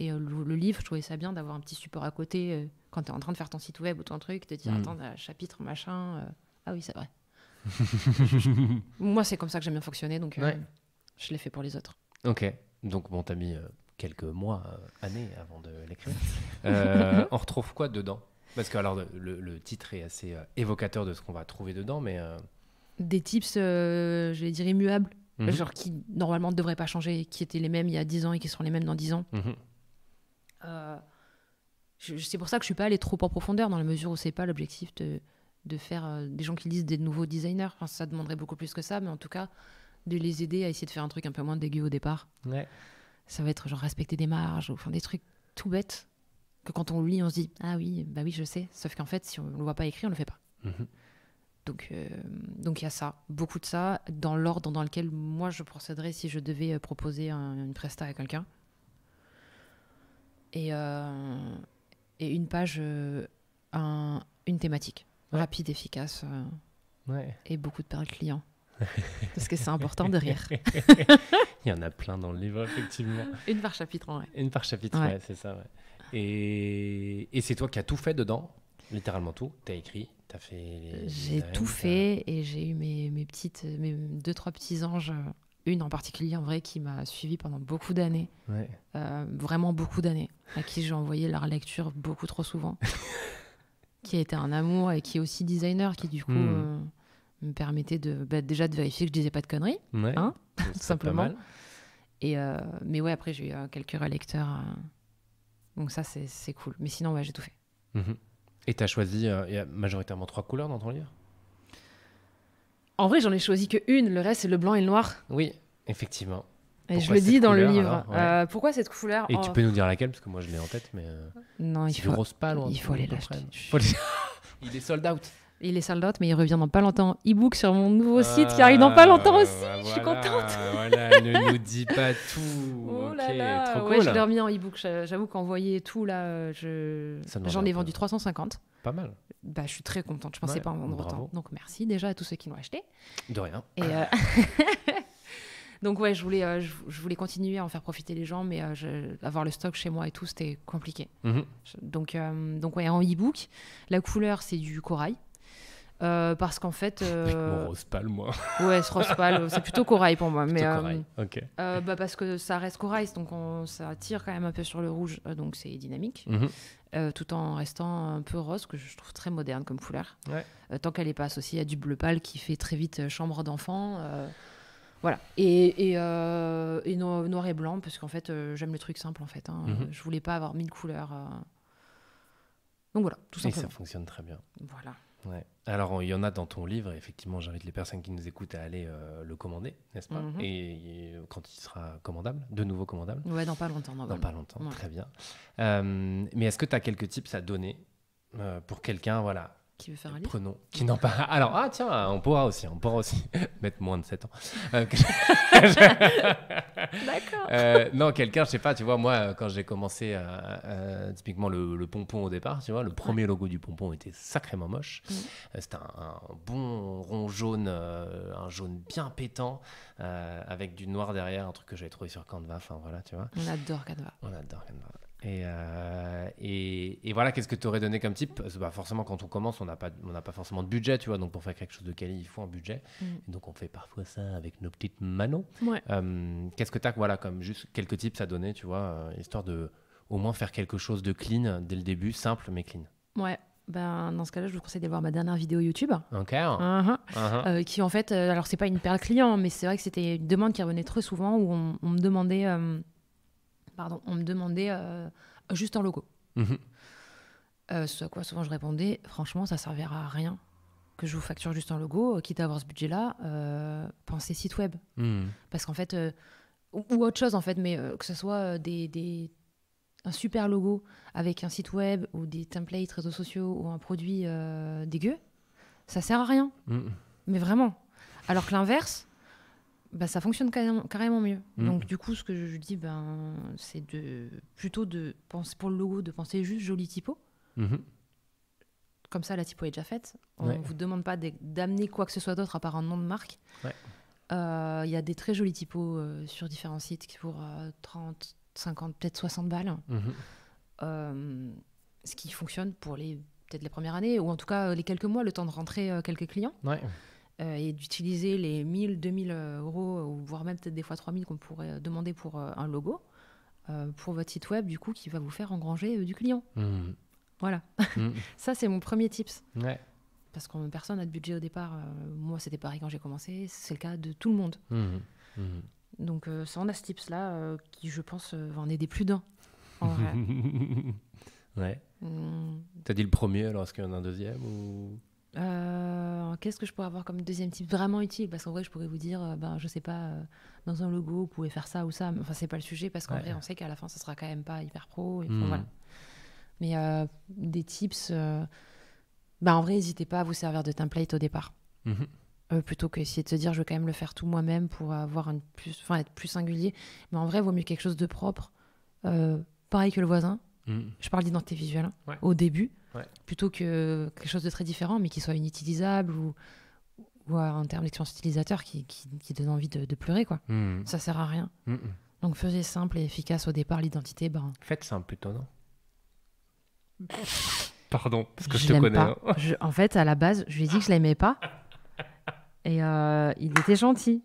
Et euh, le, livre, je trouvais ça bien d'avoir un petit support à côté euh, quand tu es en train de faire ton site web ou ton truc, de dire mm. attends, un chapitre, machin. ah oui, c'est vrai. Moi, c'est comme ça que j'aime bien fonctionner, donc je l'ai fait pour les autres. Ok. Donc, bon, t'as mis quelques mois, années avant de l'écrire. on retrouve quoi dedans Parce que, alors, le, le, titre est assez évocateur de ce qu'on va trouver dedans, mais. Des tips, je vais dire, immuables. Mhm. genre qui normalement ne devraient pas changer, qui étaient les mêmes il y a 10 ans et qui seront les mêmes dans 10 ans. Mhm. Euh, c'est pour ça que je suis pas allée trop en profondeur, dans la mesure où n'est pas l'objectif de, de, faire euh, des gens qui lisent des nouveaux designers. ça demanderait beaucoup plus que ça, mais en tout cas, de les aider à essayer de faire un truc un peu moins dégueu au départ. Ça va être genre respecter des marges, ou enfin, des trucs tout bêtes que quand on lit, on se dit Ah oui, bah oui, je sais. Sauf qu'en fait, si on ne le voit pas écrit, on ne le fait pas. Mhm. Donc euh, donc il y a ça, beaucoup de ça, dans l'ordre dans lequel moi je procéderais si je devais euh, proposer une presta à quelqu'un. Et, euh, une page, une thématique, rapide, efficace, et beaucoup de perles client. Parce que c'est important de rire. il y en a plein dans le livre, effectivement. Une par chapitre, ouais. Une par chapitre, ouais, c'est ça, Et, et c'est toi qui as tout fait dedans, littéralement tout. Tu as écrit, fait J'ai tout fait et j'ai eu mes, mes, petites, mes deux, trois petits anges. Une en particulier, en vrai, qui m'a suivi pendant beaucoup d'années. Euh, vraiment beaucoup d'années. À qui j'ai envoyé leur lecture beaucoup trop souvent. qui a été un amour et qui est aussi designer, qui du coup hmm. euh, me permettait de, bah, déjà de vérifier que je disais pas de conneries. Hein tout simplement. Et, euh, mais ouais, après, j'ai eu quelques relecteurs. donc ça, c'est cool. Mais sinon, j'ai tout fait. Mmh et tu as choisi, euh, majoritairement trois couleurs dans ton livre En vrai, j'en ai choisi que une, le reste c'est le blanc et le noir. Oui, effectivement. Et je le dis dans le livre. Euh, pourquoi cette couleur Et tu oh. peux nous dire laquelle, parce que moi je l'ai en tête, mais. Euh, non, il faut. Rose il faut aller Il est sold out. Il est sold out, mais il revient dans pas longtemps. E-book sur mon nouveau ah, site qui arrive dans pas longtemps aussi. je suis contente. voilà, ne nous dis pas tout. Oh là, trop ouais, dormi en e-book. J'avoue qu'envoyer tout là, je... j'en ai vendu 350. Pas mal. Bah, je suis très contente. Je pensais pas en vendre autant. Donc merci déjà à tous ceux qui l'ont acheté. De rien. Et euh, Donc ouais, je voulais, euh, je, voulais continuer à en faire profiter les gens, mais euh, avoir le stock chez moi et tout, c'était compliqué. Mhm. Donc, donc ouais, en e-book, la couleur, c'est du corail. Euh, parce qu'en fait. Euh... rose moi. ouais, ce pâle c'est plutôt corail pour moi. Mais, euh, corail. Euh, bah, parce que ça reste corail, donc on, ça tire quand même un peu sur le rouge, donc c'est dynamique. Mhm. tout en restant un peu rose, que je trouve très moderne comme couleur. tant qu'elle n'est pas associée à du bleu pâle qui fait très vite chambre d'enfant. voilà. Et, noir et blanc, parce qu'en fait, j'aime le truc simple, en fait. Hein. Mhm. Je voulais pas avoir mille couleurs. Donc voilà, tout simplement. Et ça fonctionne très bien. Voilà. Alors, il y en a dans ton livre, effectivement, j'invite les personnes qui nous écoutent à aller euh, le commander, n'est-ce pas mhm. et, quand il sera commandable, de nouveau commandable Ouais, dans pas longtemps. Dans pas longtemps, très bien. Euh, mais est-ce que tu as quelques tips à donner euh, pour quelqu'un voilà, qui veut faire un euh, livre Prenons. Qui n'en parle. Alors, ah tiens, on pourra aussi, on pourra aussi mettre moins de 7 ans. Euh, D'accord. Euh, non, quelqu'un, je sais pas, tu vois, moi, quand j'ai commencé, typiquement le, pompon au départ, tu vois, le premier logo du pompon était sacrément moche. Mm. C'était un, bon rond jaune, un jaune bien pétant, avec du noir derrière, un truc que j'avais trouvé sur Canva, enfin voilà, tu vois. On adore Canva. On adore Canva. Euh, et, et, voilà, qu'est-ce que tu aurais donné comme type bah, Forcément, quand on commence, on n'a pas, pas forcément de budget, tu vois. Donc, pour faire quelque chose de quali, il faut un budget. Mm. Et donc, on fait parfois ça avec nos petites manos. Euh, qu'est-ce que tu as, voilà, comme juste quelques types à donner, tu vois, euh, histoire de au moins faire quelque chose de clean dès le début, simple mais clean Ouais, ben, dans ce cas-là, je vous conseille d'aller voir ma dernière vidéo YouTube. Ok. qui en fait, alors alors c'est pas une perle client, mais c'est vrai que c'était une demande qui revenait très souvent où on, me demandait pardon, on me demandait euh, juste un logo. Mhm. Euh, ce à quoi souvent je répondais, franchement, ça ne servira à rien que je vous facture juste un logo, euh, quitte à avoir ce budget-là, pensez site web. Mhm. Parce qu'en fait, ou, autre chose en fait, mais que ce soit des, un super logo avec un site web ou des templates réseaux sociaux ou un produit dégueu, ça ne sert à rien. Mhm. Mais vraiment. Alors que l'inverse, bah, ça fonctionne carrément, carrément mieux. Mm. Donc du coup, ce que je dis, ben, c'est de plutôt de penser pour le logo, de penser juste joli typo. Mm-hmm. Comme ça, la typo est déjà faite. On ne vous demande pas d'amener quoi que ce soit d'autre à part un nom de marque. Euh, il y a des très jolis typos euh, sur différents sites qui pour 30, 50, peut-être 60 balles. Mm-hmm. Euh, ce qui fonctionne pour les peut-être les premières années ou en tout cas les quelques mois, le temps de rentrer quelques clients. Euh, et d'utiliser les 1000, 2000 euh, euros, ou voire même peut-être des fois 3000 qu'on pourrait demander pour euh, un logo, pour votre site web, du coup, qui va vous faire engranger du client. Mmh. Voilà. Mmh. ça, c'est mon premier tips. Parce que personne n'a de budget au départ. moi, c'était pareil quand j'ai commencé. C'est le cas de tout le monde. Mmh. Donc, ça, on a ce tips-là qui, je pense, va en aider plus d'un. ouais Tu as T'as dit le premier, alors est-ce qu'il y en a un deuxième ou... Euh, qu'est-ce que je pourrais avoir comme deuxième type vraiment utile Parce qu'en vrai, je pourrais vous dire, euh, ben, je sais pas, euh, dans un logo, vous pouvez faire ça ou ça. Mais enfin, c'est pas le sujet parce qu'en vrai, on sait qu'à la fin, ça sera quand même pas hyper pro. Hmm. Mais des tips, ben, en vrai, n'hésitez pas à vous servir de template au départ. Mhm. plutôt que de se dire, je vais quand même le faire tout moi-même pour avoir un plus, être plus singulier. Mais en vrai, vaut mieux quelque chose de propre, pareil que le voisin Mm. Je parle d'identité visuelle hein, au début, plutôt que quelque chose de très différent, mais qui soit inutilisable ou, ou euh, termes terme d'expérience utilisateur qui, donne envie de, pleurer. quoi. Mm. Ça sert à rien. Mm, Donc faisait simple et efficace au départ l'identité. Ben. Faites simple plutôt, non Pardon, parce que je, te connais. Hein. en fait, à la base, je lui ai dit que je l'aimais pas. Et euh, il était gentil.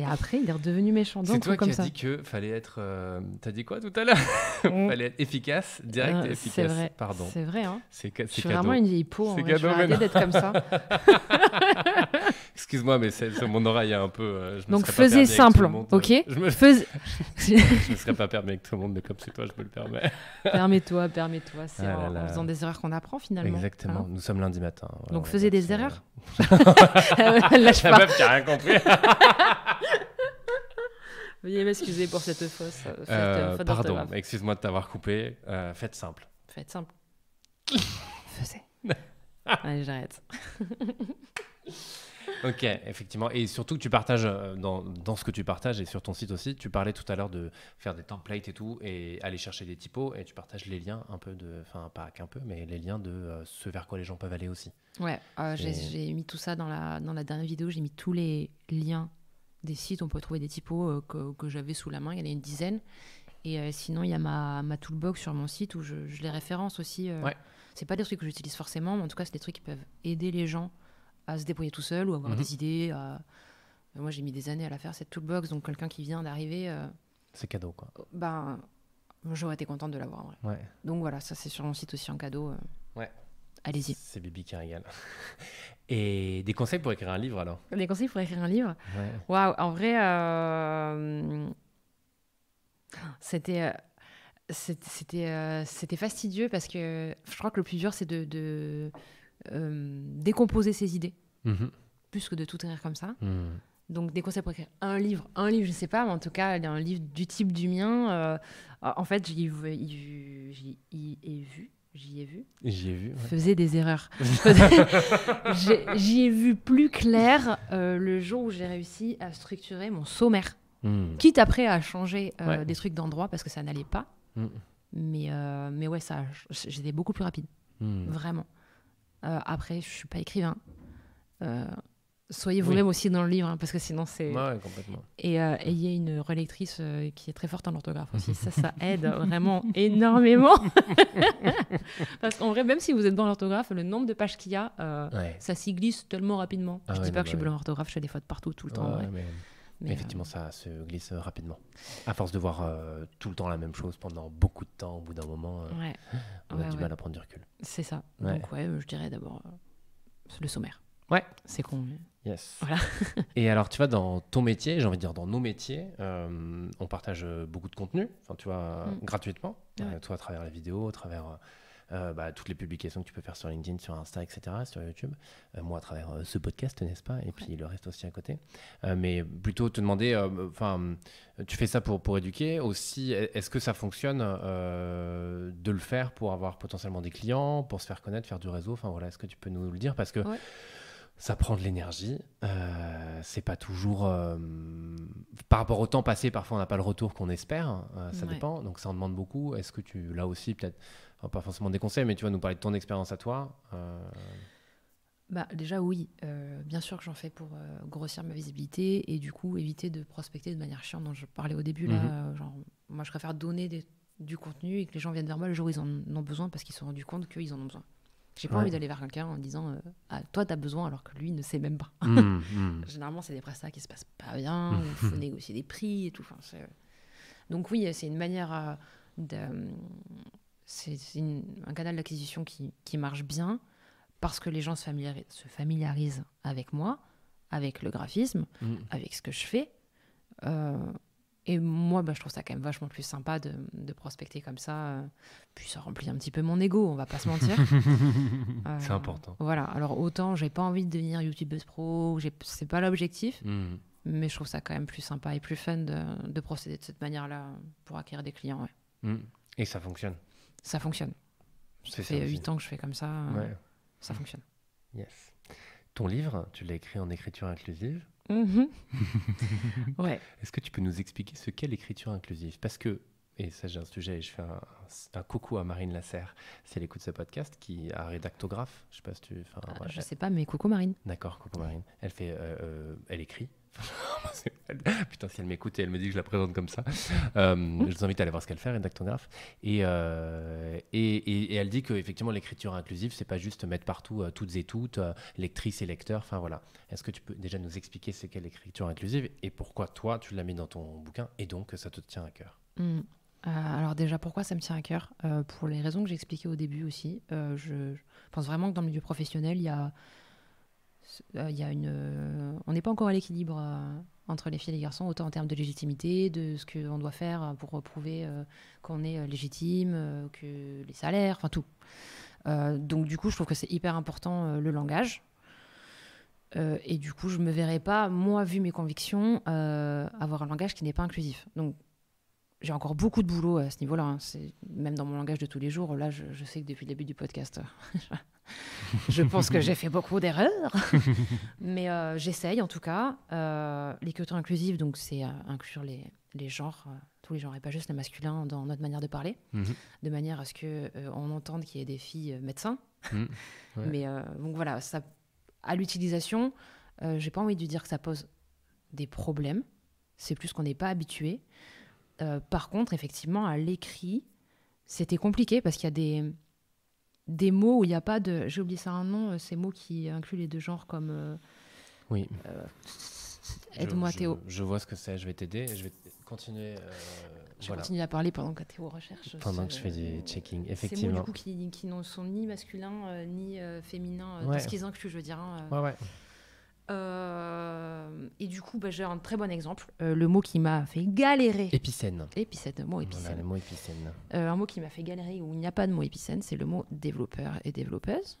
Et après, il est redevenu méchant. C'est toi comme qui as dit que fallait être. Euh, t'as dit quoi tout à l'heure Il mm. Fallait être efficace, direct et euh, efficace. C'est vrai. Pardon. C'est vrai. Hein. C'est Je suis vraiment une vieille peau. C'est hein. d'être comme ça. Excuse-moi, mais c'est mon oreille est un peu. Euh, donc faisais simple, ok Je me, Fais... je me serais pas permis avec tout le monde, mais comme c'est toi, je me le permets. permets-toi, permets-toi. C'est ah en, faisant des erreurs qu'on apprend finalement. Exactement. Hein. Nous sommes lundi matin. Donc faisais des erreurs. Lâche pas. La meuf qui a rien compris. Veuillez m'excuser pour cette fausse. Euh, euh, euh, pardon, excuse-moi de t'avoir coupé. faites simple. Faites simple. Faisais. Allez, j'arrête. ok, effectivement. Et surtout que tu partages, dans, ce que tu partages et sur ton site aussi, tu parlais tout à l'heure de faire des templates et tout, et aller chercher des typos, et tu partages les liens un peu de, enfin pas qu'un peu, mais les liens de ce vers quoi les gens peuvent aller aussi. Ouais, j'ai mis tout ça dans la, dans la dernière vidéo, j'ai mis tous les liens des sites, on peut trouver des typos euh, que, j'avais sous la main, il y en a une dizaine. Et euh, sinon, il y a ma, ma, toolbox sur mon site où je, les référence aussi. Euh. Ouais. C'est pas des trucs que j'utilise forcément, mais en tout cas, c'est des trucs qui peuvent aider les gens à se débrouiller tout seul ou avoir mhm. des idées. Moi, j'ai mis des années à la faire, cette toolbox. Donc, quelqu'un qui vient d'arriver. C'est cadeau, quoi. Oh, ben, j'aurais été contente de l'avoir. Ouais. Donc, voilà, ça, c'est sur mon site aussi en cadeau. Ouais. Allez-y. C'est Bibi qui régale. Et des conseils pour écrire un livre alors Des conseils pour écrire un livre Waouh, en vrai, euh, c'était euh, c'était euh, c'était fastidieux parce que je crois que le plus dur c'est de, décomposer ses idées mhm. plus que de tout écrire comme ça. Mhm. Donc des conseils pour écrire un livre, un livre, je ne sais pas, mais en tout cas un livre du type du mien. en fait, j'y ai vu J'y ai vu. J'y ai vu. Ouais. Faisais des erreurs. J'y ai, vu plus clair euh, le jour où j'ai réussi à structurer mon sommaire. Hmm. Quitte après à changer euh, des trucs d'endroit parce que ça n'allait pas. Hmm. Mais, euh, mais ouais, ça, j'étais beaucoup plus rapide. Hmm. Vraiment. après, je suis pas écrivain soyez vous-même aussi dans le livre, hein, parce que sinon c'est. Ouais, complètement. Et euh, ayez une relectrice euh, qui est très forte en orthographe aussi. ça, ça aide vraiment énormément. parce qu'en vrai, même si vous êtes dans l'orthographe, le nombre de pages qu'il y a, euh, ça s'y glisse tellement rapidement. Ah je ne dis pas que je suis bon bah en orthographe, je fais des fautes partout, tout le temps. Mais... effectivement, ça se glisse rapidement. À force de voir tout le temps la même chose pendant beaucoup de temps, au bout d'un moment, on a du mal à prendre du recul. C'est ça. Donc, ouais, je dirais d'abord le sommaire. Ouais. C'est con. Voilà. et alors, tu vois, dans ton métier, j'ai envie de dire dans nos métiers, euh, on partage beaucoup de contenu, enfin, tu vois, mm. gratuitement, euh, toi à travers les vidéos à travers euh, bah, toutes les publications que tu peux faire sur LinkedIn, sur Insta, etc., sur YouTube. moi, à travers ce podcast, n'est-ce pas Et puis le reste aussi à côté. mais plutôt te demander, enfin, tu fais ça pour, pour éduquer aussi. E, est-ce que ça fonctionne de le faire pour avoir potentiellement des clients, pour se faire connaître, faire du réseau Enfin voilà, est-ce que tu peux nous le dire Parce que ça prend de l'énergie. Euh, c'est pas toujours. Euh, par rapport au temps passé, parfois on n'a pas le retour qu'on espère. Hein, ça dépend. Donc ça en demande beaucoup. Est-ce que tu, là aussi, peut-être, pas forcément des conseils, mais tu vas nous parler de ton expérience à toi euh. bah, déjà oui, bien sûr que j'en fais pour grossir ma visibilité et du coup éviter de prospecter de manière chiante dont je parlais au début. Mhm. genre, moi je préfère donner du contenu et que les gens viennent vers moi le jour où ils en ont besoin parce qu'ils se sont rendus compte qu'ils en ont besoin. J'ai pas envie d'aller vers quelqu'un en disant euh, ah, toi t'as besoin alors que lui ne sait même pas. Hmm, hmm. Généralement c'est des prestats qui se passent pas bien, hmm. il faut négocier des prix et tout. Euh. Donc oui c'est une manière euh, de... c'est un canal d'acquisition qui, qui, marche bien parce que les gens se familiarisent, avec moi, avec le graphisme, avec ce que je fais. Et moi, bah, je trouve ça quand même vachement plus sympa de, prospecter comme ça. Euh, puis ça remplit un petit peu mon ego, on va pas se mentir. Euh, c'est important. Voilà. Alors autant, j'ai pas envie de devenir youtubeuse pro, c'est pas l'objectif. Hmm. Mais je trouve ça quand même plus sympa et plus fun de, procéder de cette manière-là pour acquérir des clients. Hmm. Et ça fonctionne. Ça fonctionne. Ça fait huit 8 ans que je fais comme ça. Euh, ça fonctionne. Yes. Ton livre, tu l'as écrit en écriture inclusive. Mhm. ouais. Est-ce que tu peux nous expliquer ce qu'est l'écriture inclusive Parce que et ça j'ai un sujet et je fais un, un coucou à Marine Lasserre si elle écoute ce podcast qui a rédactographe je sais pas si tu enfin, ah, je sais pas mais coucou Marine d'accord coucou Marine elle fait euh, euh, elle écrit Putain, si elle m'écoute et elle me dit que je la présente comme ça, euh, mm. je vous invite à aller voir ce qu'elle fait, rédactographe. Et, et, et, elle dit qu'effectivement, l'écriture inclusive, c'est pas juste mettre partout toutes et toutes, lectrices et lecteurs. Enfin voilà. Est-ce que tu peux déjà nous expliquer ce qu'est l'écriture inclusive et pourquoi toi tu l'as mis dans ton bouquin et donc ça te tient à cœur mm. Euh, alors déjà, pourquoi ça me tient à cœur euh, Pour les raisons que j'expliquais au début aussi. Euh, je, pense vraiment que dans le milieu professionnel, il y a, il y a une, on n'est pas encore à l'équilibre entre les filles et les garçons, autant en termes de légitimité, de ce qu'on doit faire pour prouver qu'on est légitime, que les salaires, enfin tout. donc du coup, je trouve que c'est hyper important le langage. et du coup, je me verrais pas, moi, vu mes convictions, avoir un langage qui n'est pas inclusif. Donc j'ai encore beaucoup de boulot à ce niveau-là. Hein. C'est même dans mon langage de tous les jours. Là, je, sais que depuis le début du podcast, je pense que j'ai fait beaucoup d'erreurs, mais euh, j'essaye en tout cas. Euh, les inclusive donc c'est euh, inclure les, les genres, euh, tous les genres et pas juste les masculin dans notre manière de parler, mhm. de manière à ce que on entende qu'il y ait des filles médecins. Mhm. Mais donc voilà, ça, à l'utilisation, j'ai pas envie de dire que ça pose des problèmes. C'est plus qu'on n'est pas habitué. Euh, par contre, effectivement, à l'écrit, c'était compliqué parce qu'il y a des, des mots où il n'y a pas de. J'ai oublié ça un nom, euh, ces mots qui incluent les deux genres comme. Euh, oui, Aide-moi, Théo. Je vois ce que c'est, je vais t'aider. et Je vais continuer. Je vais continue à parler pendant que Théo recherche. Pendant que je fais du checking, Ces mots, effectivement. qui, qui ne sont ni masculins ni féminins, euh, ce qu'ils incluent, je veux dire. Hein, ouais, ouais. Euh, et du coup, bah, j'ai un très bon exemple. Euh, le mot qui m'a fait galérer. Épicène. Épicène, mot épicène. Euh, un mot qui m'a fait galérer où il n'y a pas de mot épicène, c'est le mot développeur et développeuse.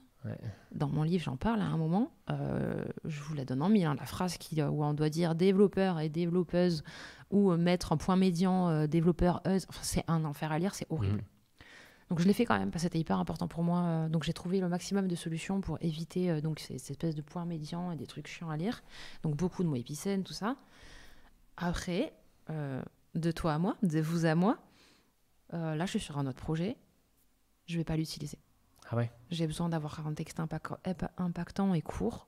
Dans mon livre, j'en parle à un moment. je vous la donne en mille. Hein, la phrase qui, où on doit dire développeur et développeuse ou mettre en point médian développeur-euse. c'est un enfer à lire, c'est horrible. Mm. Donc je l'ai fait quand même parce que c'était hyper important pour moi. Euh, donc j'ai trouvé le maximum de solutions pour éviter euh, donc ces, espèces de points médians et des trucs chiants à lire. Donc beaucoup de mots épicènes, tout ça. Après, euh, de toi à moi, de vous à moi, là je suis sur un autre projet, je vais pas l'utiliser. Ah ouais. J'ai besoin d'avoir un texte impactant et court.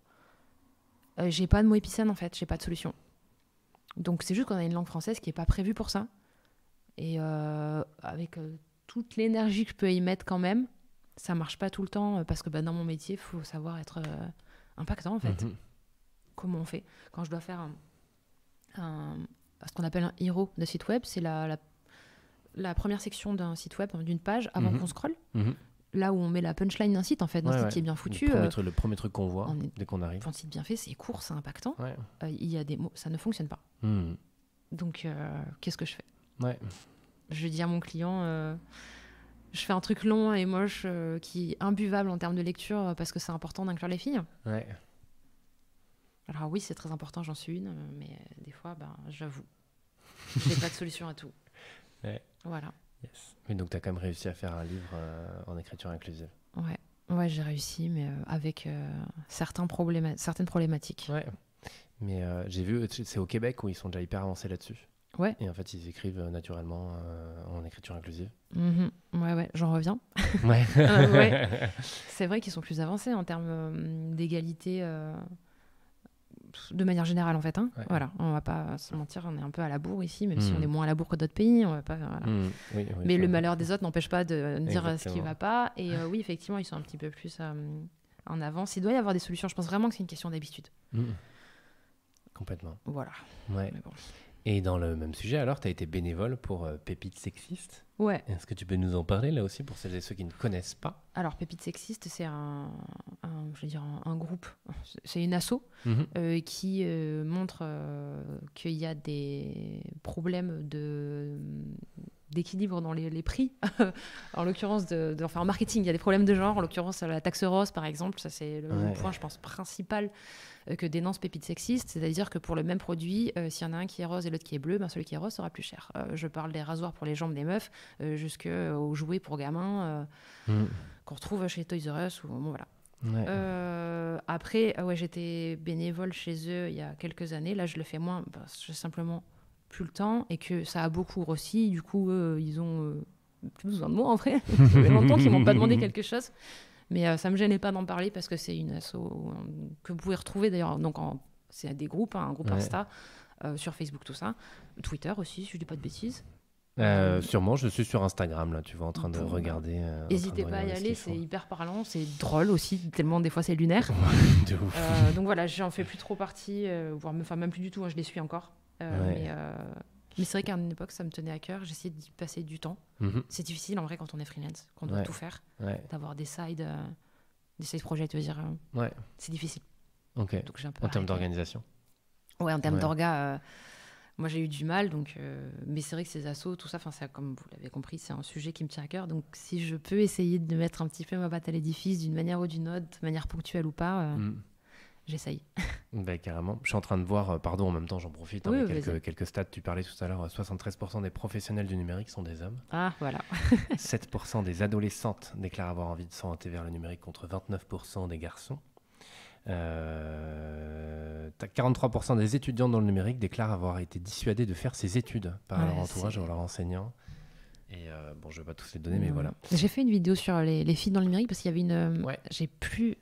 Euh, j'ai pas de mots épicènes en fait, j'ai pas de solution. Donc c'est juste qu'on a une langue française qui est pas prévue pour ça. Et avec toute l'énergie que je peux y mettre quand même. Ça marche pas tout le temps euh, parce que bah, dans mon métier, il faut savoir être euh, impactant en fait. Mhm. Comment on fait Quand je dois faire ce qu'on appelle un hero de site web, c'est la, première section d'un site web, hein, d'une page, avant mhm. qu'on scrolle. Mhm. Là où on met la punchline d'un site, en fait, d'un site qui est bien foutu. Euh, le premier, truc, le premier qu'on voit dès qu'on arrive. Un site bien fait, c'est court, c'est impactant. il y a des mots, ça ne fonctionne pas. Hmm. Donc, qu'est-ce que je fais je dis à mon client, euh, je fais un truc long et moche euh, qui est imbuvable en termes de lecture euh, parce que c'est important d'inclure les filles. Alors oui, c'est très important, j'en suis une, mais des fois, ben, j'avoue, j'ai pas de solution à tout. Voilà. Mais donc, tu as quand même réussi à faire un livre en écriture inclusive. Ouais, ouais j'ai réussi, mais avec certains probléma certaines problématiques. Ouais. Mais j'ai vu, c'est au Québec où ils sont déjà hyper avancés là-dessus. Et en fait, ils écrivent euh, naturellement euh, en écriture inclusive. Mm-hmm. Ouais, ouais, j'en reviens. Ouais. Ah, c'est vrai qu'ils sont plus avancés en termes euh, d'égalité de manière générale en fait. Hein. Voilà, on va pas se mentir, on est un peu à la bourre ici, même si on mm. est moins à la bourre que d'autres pays. On va pas, mm. Mais le malheur des autres n'empêche pas de dire ce qui va pas. Et oui, effectivement, ils sont un petit peu plus en avance. Il doit y avoir des solutions. Je pense vraiment que c'est une question d'habitude. Mm. Complètement. Voilà. Ouais. Et dans le même sujet, alors, tu as été bénévole pour euh, Pépites Sexistes. Ouais. Est-ce que tu peux nous en parler là aussi pour celles et ceux qui ne connaissent pas Alors, Pépite Sexiste, c'est un, un, groupe, c'est une asso mhm. euh, qui euh, montre qu'il y a des problèmes de d'équilibre dans les, prix. en l'occurrence, de, enfin, marketing, il y a des problèmes de genre. En l'occurrence, la taxe rose, par exemple, ça c'est le point, je pense, principal euh, que dénonce Pépite Sexiste. C'est-à-dire que pour le même produit, euh, s'il y en a un qui est rose et l'autre qui est bleu, ben celui qui est rose sera plus cher. Euh, je parle des rasoirs pour les jambes des meufs, jusqu'aux jouets pour gamins mm. qu'on retrouve chez Toys R Us. Ou, voilà. après, ah ouais, j'étais bénévole chez eux il y a quelques années. Là, je le fais moins je simplement, plus le temps et que ça a beaucoup aussi. Du coup, ils ont euh, plus besoin de moi en vrai. ça fait longtemps qu'ils m'ont pas demandé quelque chose. Mais euh, ça me gênait pas d'en parler parce que c'est une asso que vous pouvez retrouver d'ailleurs. Donc, c'est des groupes, hein, un groupe Insta, euh, sur Facebook, tout ça. Twitter aussi, si je dis pas de bêtises. sûrement, je suis sur Instagram là, tu vois, en train de regarder. N'hésitez pas à y aller, c'est hyper parlant, c'est drôle aussi, tellement des fois c'est lunaire. de ouf. donc voilà, j'en fais plus trop partie, voire même plus du tout, hein, je les suis encore. Euh, euh, mais, c'est vrai qu'à une époque, ça me tenait à cœur. J'essayais d'y passer du temps. Mhm. C'est difficile en vrai quand on est freelance, qu'on doit tout faire, d'avoir des sides, euh, des side projets, tu dire. C'est difficile. Donc, en termes d'organisation. Ouais, en termes d'orga, moi j'ai eu du mal. Donc, mais c'est vrai que ces assauts tout ça, enfin, comme vous l'avez compris, c'est un sujet qui me tient à cœur. Donc, si je peux essayer de mettre un petit peu ma patte à l'édifice d'une manière ou d'une autre, de manière ponctuelle ou pas, mm j'essaye. Bah, carrément. Je suis en train de voir, euh, pardon, en même temps, j'en profite. Hein, quelques, quelques, stats, tu parlais tout à l'heure, 73% euh, des professionnels du numérique sont des hommes. Ah, voilà. 7% des adolescentes déclarent avoir envie de s'orienter vers le numérique contre 29% des garçons. Euh, 43% des étudiants dans le numérique déclarent avoir été dissuadés de faire ses études par leur entourage ou leur enseignant. Et euh, bon, je ne vais pas tous les donner, mais voilà. J'ai fait une vidéo sur les, filles dans le numérique parce qu'il y avait une. J'ai plus.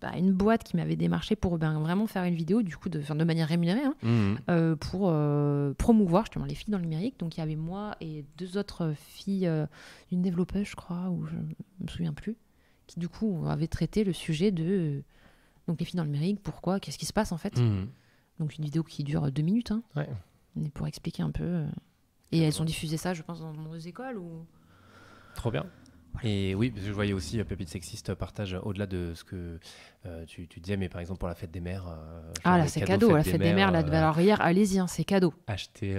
Bah, une boîte qui m'avait démarché pour ben, vraiment faire une vidéo, du coup, de, de manière rémunérée, hein, mmh. euh, pour euh, promouvoir justement les filles dans le numérique. Donc il y avait moi et deux autres filles, euh, une développeuse, je crois, ou je me souviens plus, qui du coup avaient traité le sujet de donc les filles dans le numérique, pourquoi, qu'est-ce qui se passe en fait. Mmh. Donc une vidéo qui dure deux minutes, hein, pour expliquer un peu. Et elles ont diffusé ça, je pense, dans nos écoles ou. Trop bien. Et oui, je voyais aussi de euh, Sexiste euh, partage euh, au-delà de ce que tu, disais, mais par exemple pour la fête des mères. ah là, c'est cadeau, la fête des, mères, la valeur hier, allez-y, hein, c'est cadeau. Achetez,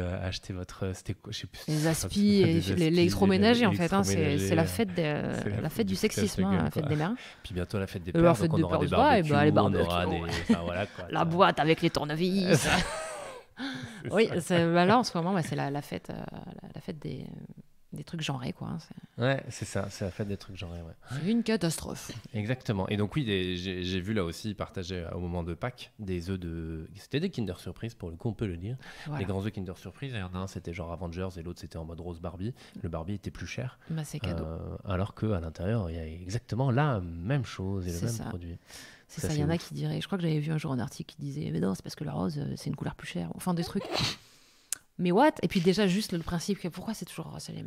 votre. Je sais plus, les aspis, l'électroménager en fait, hein, c'est la fête, la fête du sexisme, hein, la fête des mères. Puis bientôt la fête des pères, on aura des barbecues, La boîte avec les tournevis. Oui, bah là en ce moment, c'est la fête des des trucs genrés, quoi. Hein, ouais, c'est ça, c'est la fête des trucs genrés, ouais. une catastrophe. Exactement. Et donc, oui, j'ai vu là aussi partager euh, au moment de Pâques des œufs de. C'était des Kinder Surprise, pour le coup, on peut le dire. Les grands œufs Kinder Surprise. Il y un, c'était genre Avengers et l'autre, c'était en mode rose Barbie. Le Barbie était plus cher. Bah, c'est cadeau. Euh, alors qu'à l'intérieur, il y a exactement la même chose et le même produit. C'est ça, il y en a qui diraient. Je crois que j'avais vu un jour un article qui disait Mais non, c'est parce que le rose, euh, c'est une couleur plus chère. Enfin, des trucs mais what Et puis déjà, juste le principe que pourquoi c'est toujours enfin, Il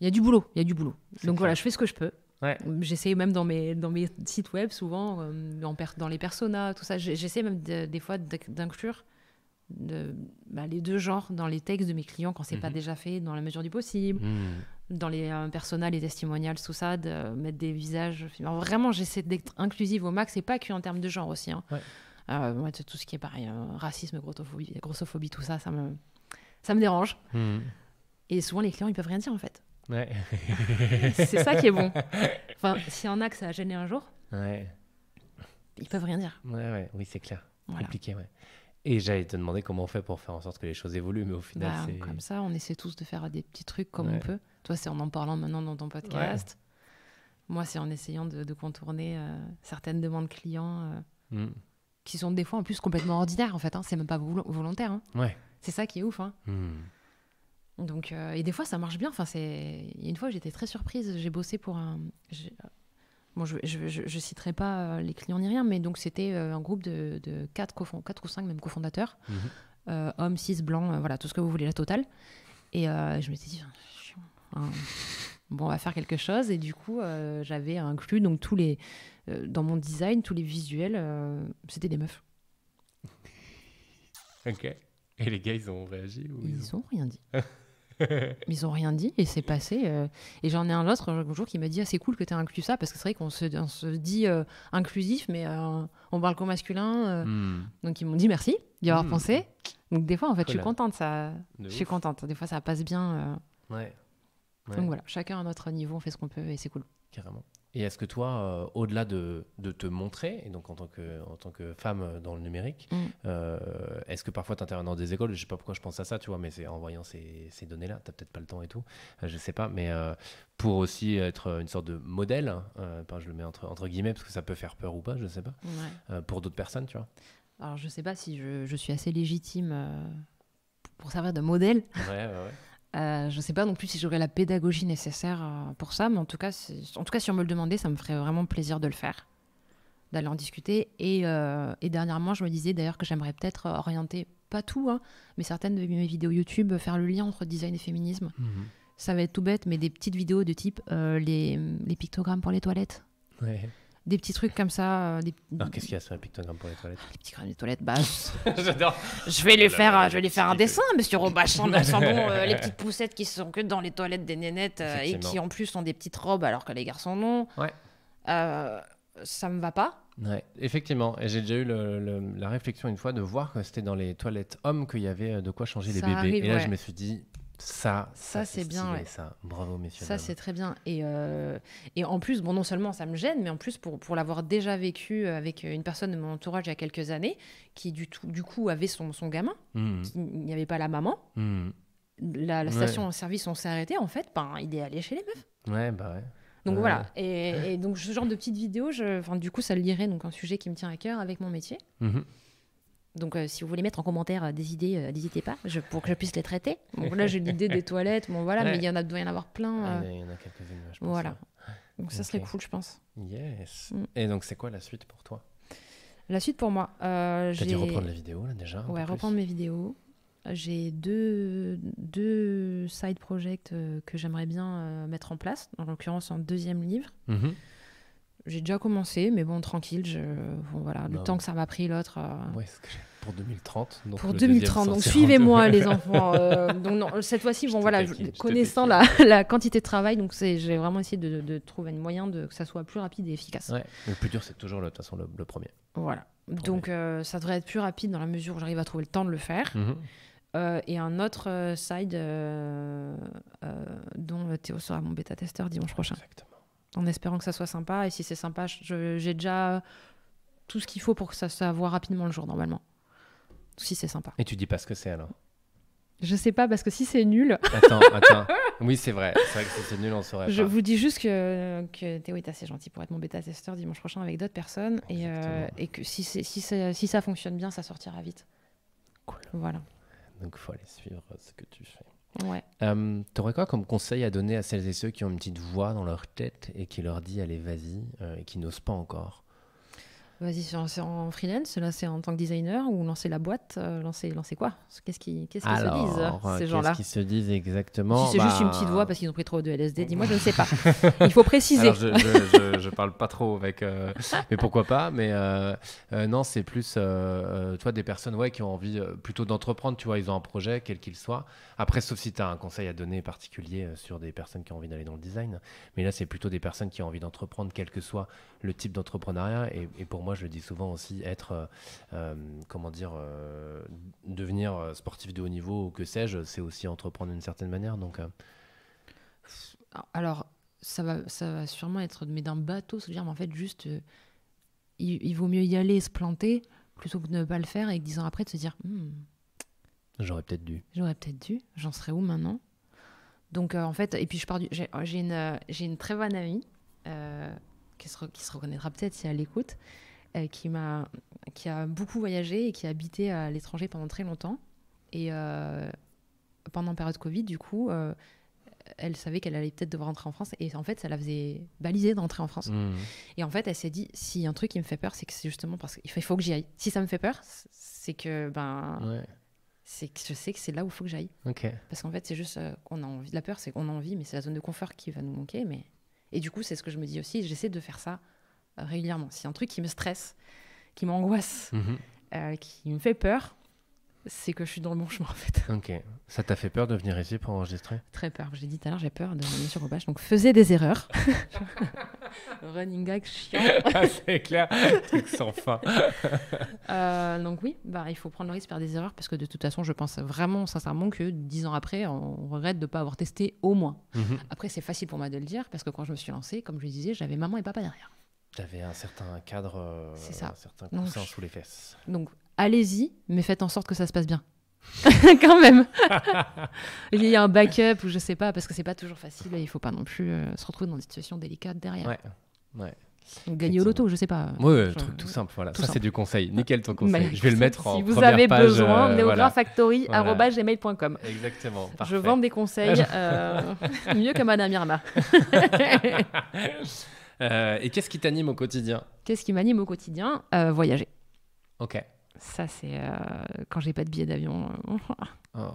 y a du boulot, il y a du boulot. Donc voilà, je fais ce que je peux. J'essaie même dans mes, dans mes sites web, souvent, euh, en dans les personas, tout ça. J'essaie même des fois d'inclure de, bah, les deux genres dans les textes de mes clients quand c'est pas mhm. déjà fait, dans la mesure du possible. Hmm. Dans les euh, personas, les testimonials, tout ça, de mettre des visages. vraiment, j'essaie d'être inclusive au max et pas qu'en termes de genre aussi. Hein. Ah, moi, tout ce qui est pareil, hein, racisme, grossophobie, tout ça, ça me, ça me dérange. Hmm. Et souvent, les clients, ils peuvent rien dire en fait. Ouais. c'est ça qui est bon. Enfin, s'il y en a que ça a gêné un jour, ouais. ils peuvent rien dire. Ouais, Oui, c'est clair. Compliqué, Et j'allais te demander comment on fait pour faire en sorte que les choses évoluent, mais au final, bah, c'est... Comme ça, on essaie tous de faire des petits trucs comme on peut. Toi, c'est en en parlant maintenant dans ton podcast. Moi, c'est en essayant de, de contourner euh, certaines demandes clients. Euh, hmm qui sont des fois en plus complètement ordinaires en fait. Hein. C'est même pas volontaire. Hein. Ouais. C'est ça qui est ouf. Hein. Hmm. Donc, euh, et des fois ça marche bien. Enfin, c'est une fois j'étais très surprise. J'ai bossé pour un. Bon, je, je, je, citerai pas euh, les clients ni rien, mais donc c'était euh, un groupe de, de 4, cofond... quatre ou 5 même cofondateurs, mm-hmm. hommes, cis, blancs, voilà, tout ce que vous voulez, la totale. Et je me suis dit, bon, on va faire quelque chose. Et du coup, j'avais inclus donc tous les euh, dans mon design, tous les visuels, euh, c'était des meufs. ok. Et les gars, ils ont réagi ou Ils, ils ont... rien dit. ils ont rien dit et c'est passé. Euh, et j'en ai un autre un jour qui m'a dit ah, c'est cool que tu aies inclus ça parce que c'est vrai qu'on se, se dit inclusif, mais on on parle qu'au masculin. Hmm. Donc ils m'ont dit merci d'y avoir hmm. pensé. Donc des fois, en fait, je suis contente. Ça... je suis contente. Des fois, ça passe bien. ouais. Donc voilà, chacun à notre niveau, on fait ce qu'on peut et c'est cool. Carrément. Et est-ce que toi, euh, au-delà de, de, te montrer, et donc en tant que, en tant que femme euh, dans le numérique, mm. euh, est-ce que parfois tu interviens dans des écoles Je sais pas pourquoi je pense à ça, tu vois, mais c'est en voyant ces, ces données-là, tu peut-être pas le temps et tout, Je je sais pas, mais pour aussi être une sorte de modèle, hein, je le mets entre, entre guillemets, parce que ça peut faire peur ou pas, je sais pas, pour d'autres personnes, tu vois. Alors je sais pas si je, je suis assez légitime pour servir de modèle. Ouais, ouais. Euh, je ne sais pas non plus si j'aurai la pédagogie nécessaire euh, pour ça, mais en tout, cas, en tout cas, si on me le demandait, ça me ferait vraiment plaisir de le faire, d'aller en discuter. Et, euh, dernièrement, je me disais d'ailleurs que j'aimerais peut-être orienter, pas tout, hein, mais certaines de mes vidéos YouTube, faire le lien entre design et féminisme. Mhm. Ça va être tout bête, mais des petites vidéos de type les, pictogrammes pour les toilettes des petits trucs comme ça. Euh, qu'est-ce qu'il y a sur un pictogramme pour les toilettes Les crânes des toilettes, bah. J'adore. Je vais les oh faire, euh, je vais les faire un dessin, Monsieur ça bon, euh, les petites poussettes qui sont que dans les toilettes des nénettes et qui en plus ont des petites robes alors que les garçons non. Ouais. ça me va pas. Ouais, effectivement. Et j'ai déjà eu la réflexion une fois de voir que c'était dans les toilettes hommes qu'il y avait de quoi changer les bébés. et là, je me suis dit, ça, ça, c'est bien. Ça. Bravo, messieurs. Ça, c'est très bien. Et, euh, et en plus, bon, non seulement ça me gêne, mais en plus, pour, pour l'avoir déjà vécu euh, avec euh, une personne de mon entourage il y a quelques années, qui du, coup avait son, gamin, mmh. il n'y avait pas la maman. Mmh. La, station en service, on s'est arrêté, en fait, ben, il est allé chez les meufs. Ouais, bah ouais. Donc voilà, et, donc ce genre de petite vidéo, je, du coup, ça lirait donc un sujet qui me tient à cœur avec mon métier. Mmh donc, euh, si vous voulez mettre en commentaire euh, des idées, euh, n'hésitez pas, je, pour que je puisse les traiter. là, j'ai l'idée des toilettes, bon, voilà, mais il y en a, doit y en avoir plein. Ah, il y en a quelques-unes, je pense. Voilà. Donc, ça serait cool, je pense. Yes. Mm. Et donc, c'est quoi la suite pour toi La suite pour moi. Je dit reprendre la vidéo, là, déjà Ouais, reprendre mes vidéos. J'ai deux, deux side projects que j'aimerais bien mettre en place, en l'occurrence, en deuxième livre. Mm-hmm j'ai déjà commencé, mais bon, tranquille. Je, voilà, le bah temps que ça m'a pris l'autre. Euh, pour 2030. pour 2030, donc suivez-moi les enfants. Euh, donc cette fois-ci, bon voilà, connaissant la, quantité de travail, donc j'ai vraiment essayé de, trouver un moyen de que ça soit plus rapide et efficace. Le plus dur, c'est toujours de toute façon le, premier. Voilà. Donc euh, ça devrait être plus rapide dans la mesure où j'arrive à trouver le temps de le faire. Mhm. et un autre side dont Théo sera mon bêta-testeur dimanche prochain. Exactement en espérant que ça soit sympa. Et si c'est sympa, j'ai déjà tout ce qu'il faut pour que ça se voit rapidement le jour, normalement. Si c'est sympa. Et tu dis pas ce que c'est alors Je sais pas, parce que si c'est nul. Attends, attends. Oui, c'est vrai. C'est vrai que si c'est nul, on saurait. Je vous dis juste que, que Théo est assez gentil pour être mon bêta-testeur dimanche prochain avec d'autres personnes. Et, euh, que si, si, si ça fonctionne bien, ça sortira vite. Cool. Voilà. Donc, faut aller suivre ce que tu fais. Ouais. Euh, t'aurais quoi comme conseil à donner à celles et ceux qui ont une petite voix dans leur tête et qui leur dit allez vas-y euh, et qui n'osent pas encore Vas-y, c'est en, freelance, là c'est en tant que designer ou lancer la boîte, euh, lancer, lancer quoi Qu'est-ce qu'ils se disent euh, ces gens-là Qu'est-ce qu'ils se disent exactement Si c'est juste une bah, petite voix parce qu'ils ont pris trop de LSD, dis-moi, je ne sais pas. Il faut préciser. je, je, parle pas trop avec, euh, mais pourquoi pas Mais non, c'est plus, toi, des personnes ouais, qui ont envie plutôt d'entreprendre, tu vois, ils ont un projet, quel qu'il soit. Après, sauf si tu as un conseil à donner particulier sur des personnes qui ont envie d'aller dans le design, mais là c'est plutôt des personnes qui ont envie d'entreprendre, quel que soit le type d'entrepreneuriat et, pour moi je le dis souvent aussi être euh, euh, comment dire euh, devenir sportif de haut niveau ou que sais-je c'est aussi entreprendre d'une certaine manière donc ah, alors ça va ça va sûrement être mais d'un bateau se dire mais en fait juste il, vaut mieux y aller se planter plutôt que de ne pas le faire et dix ans après de se dire hmm, j'aurais peut-être dû j'aurais peut-être dû j'en serais où maintenant donc en fait et puis je pars du j'ai oh, une j'ai une très bonne amie qui se, reconnaîtra peut-être si elle l'écoute, euh, qui, m'a, qui a beaucoup voyagé et qui a habité à l'étranger pendant très longtemps. Et euh, pendant la période Covid, du coup, euh, elle savait qu'elle allait peut-être devoir rentrer en France. Et en fait, ça la faisait baliser d'entrer en France. Mmh. Et en fait, elle s'est dit si un truc qui me fait peur, c'est que c'est justement parce qu'il faut, faut, que j'y aille. Si ça me fait peur, c'est que ben. C'est que je sais que c'est là où il faut que j'aille. Parce qu'en fait, c'est juste qu'on a envie. La peur, c'est qu'on a envie, mais c'est la zone de confort qui va nous manquer. Mais et du coup, c'est ce que je me dis aussi, j'essaie de faire ça euh, régulièrement. Si un truc qui me stresse, qui m'angoisse, mhm. euh, qui me fait peur, c'est que je suis dans le bon chemin en fait. Ok. Ça t'a fait peur de venir ici pour enregistrer Très peur. J'ai dit tout à l'heure, j'ai peur de venir sur Robach, donc faisais des erreurs. running gag chiant. Ah, c'est clair, truc sans fin. Euh, donc oui, bah, il faut prendre le risque de faire des erreurs parce que de toute façon, je pense vraiment sincèrement que dix ans après, on regrette de ne pas avoir testé au moins. Mhm. Après, c'est facile pour moi de le dire parce que quand je me suis lancée, comme je disais, j'avais maman et papa derrière. J'avais un certain cadre, euh, un certain coussin sous les fesses. Donc allez-y, mais faites en sorte que ça se passe bien. quand même. il y a un backup ou je sais pas, parce que c'est pas toujours facile et il faut pas non plus euh, se retrouver dans des situations délicates derrière. Ouais, ouais. Gagner au loto, je sais pas. Oui, ouais, truc tout simple. Voilà. ça, c'est du conseil. Nickel ton conseil. je vais le mettre première page Si vous avez besoin, euh, Exactement. Je vends des conseils euh, mieux que Madame Irma. Euh, et qu'est-ce qui t'anime au quotidien Qu'est-ce qui m'anime au quotidien Voyager. Ok. Ça, c'est euh, quand j'ai pas de billet d'avion. Euh, ah,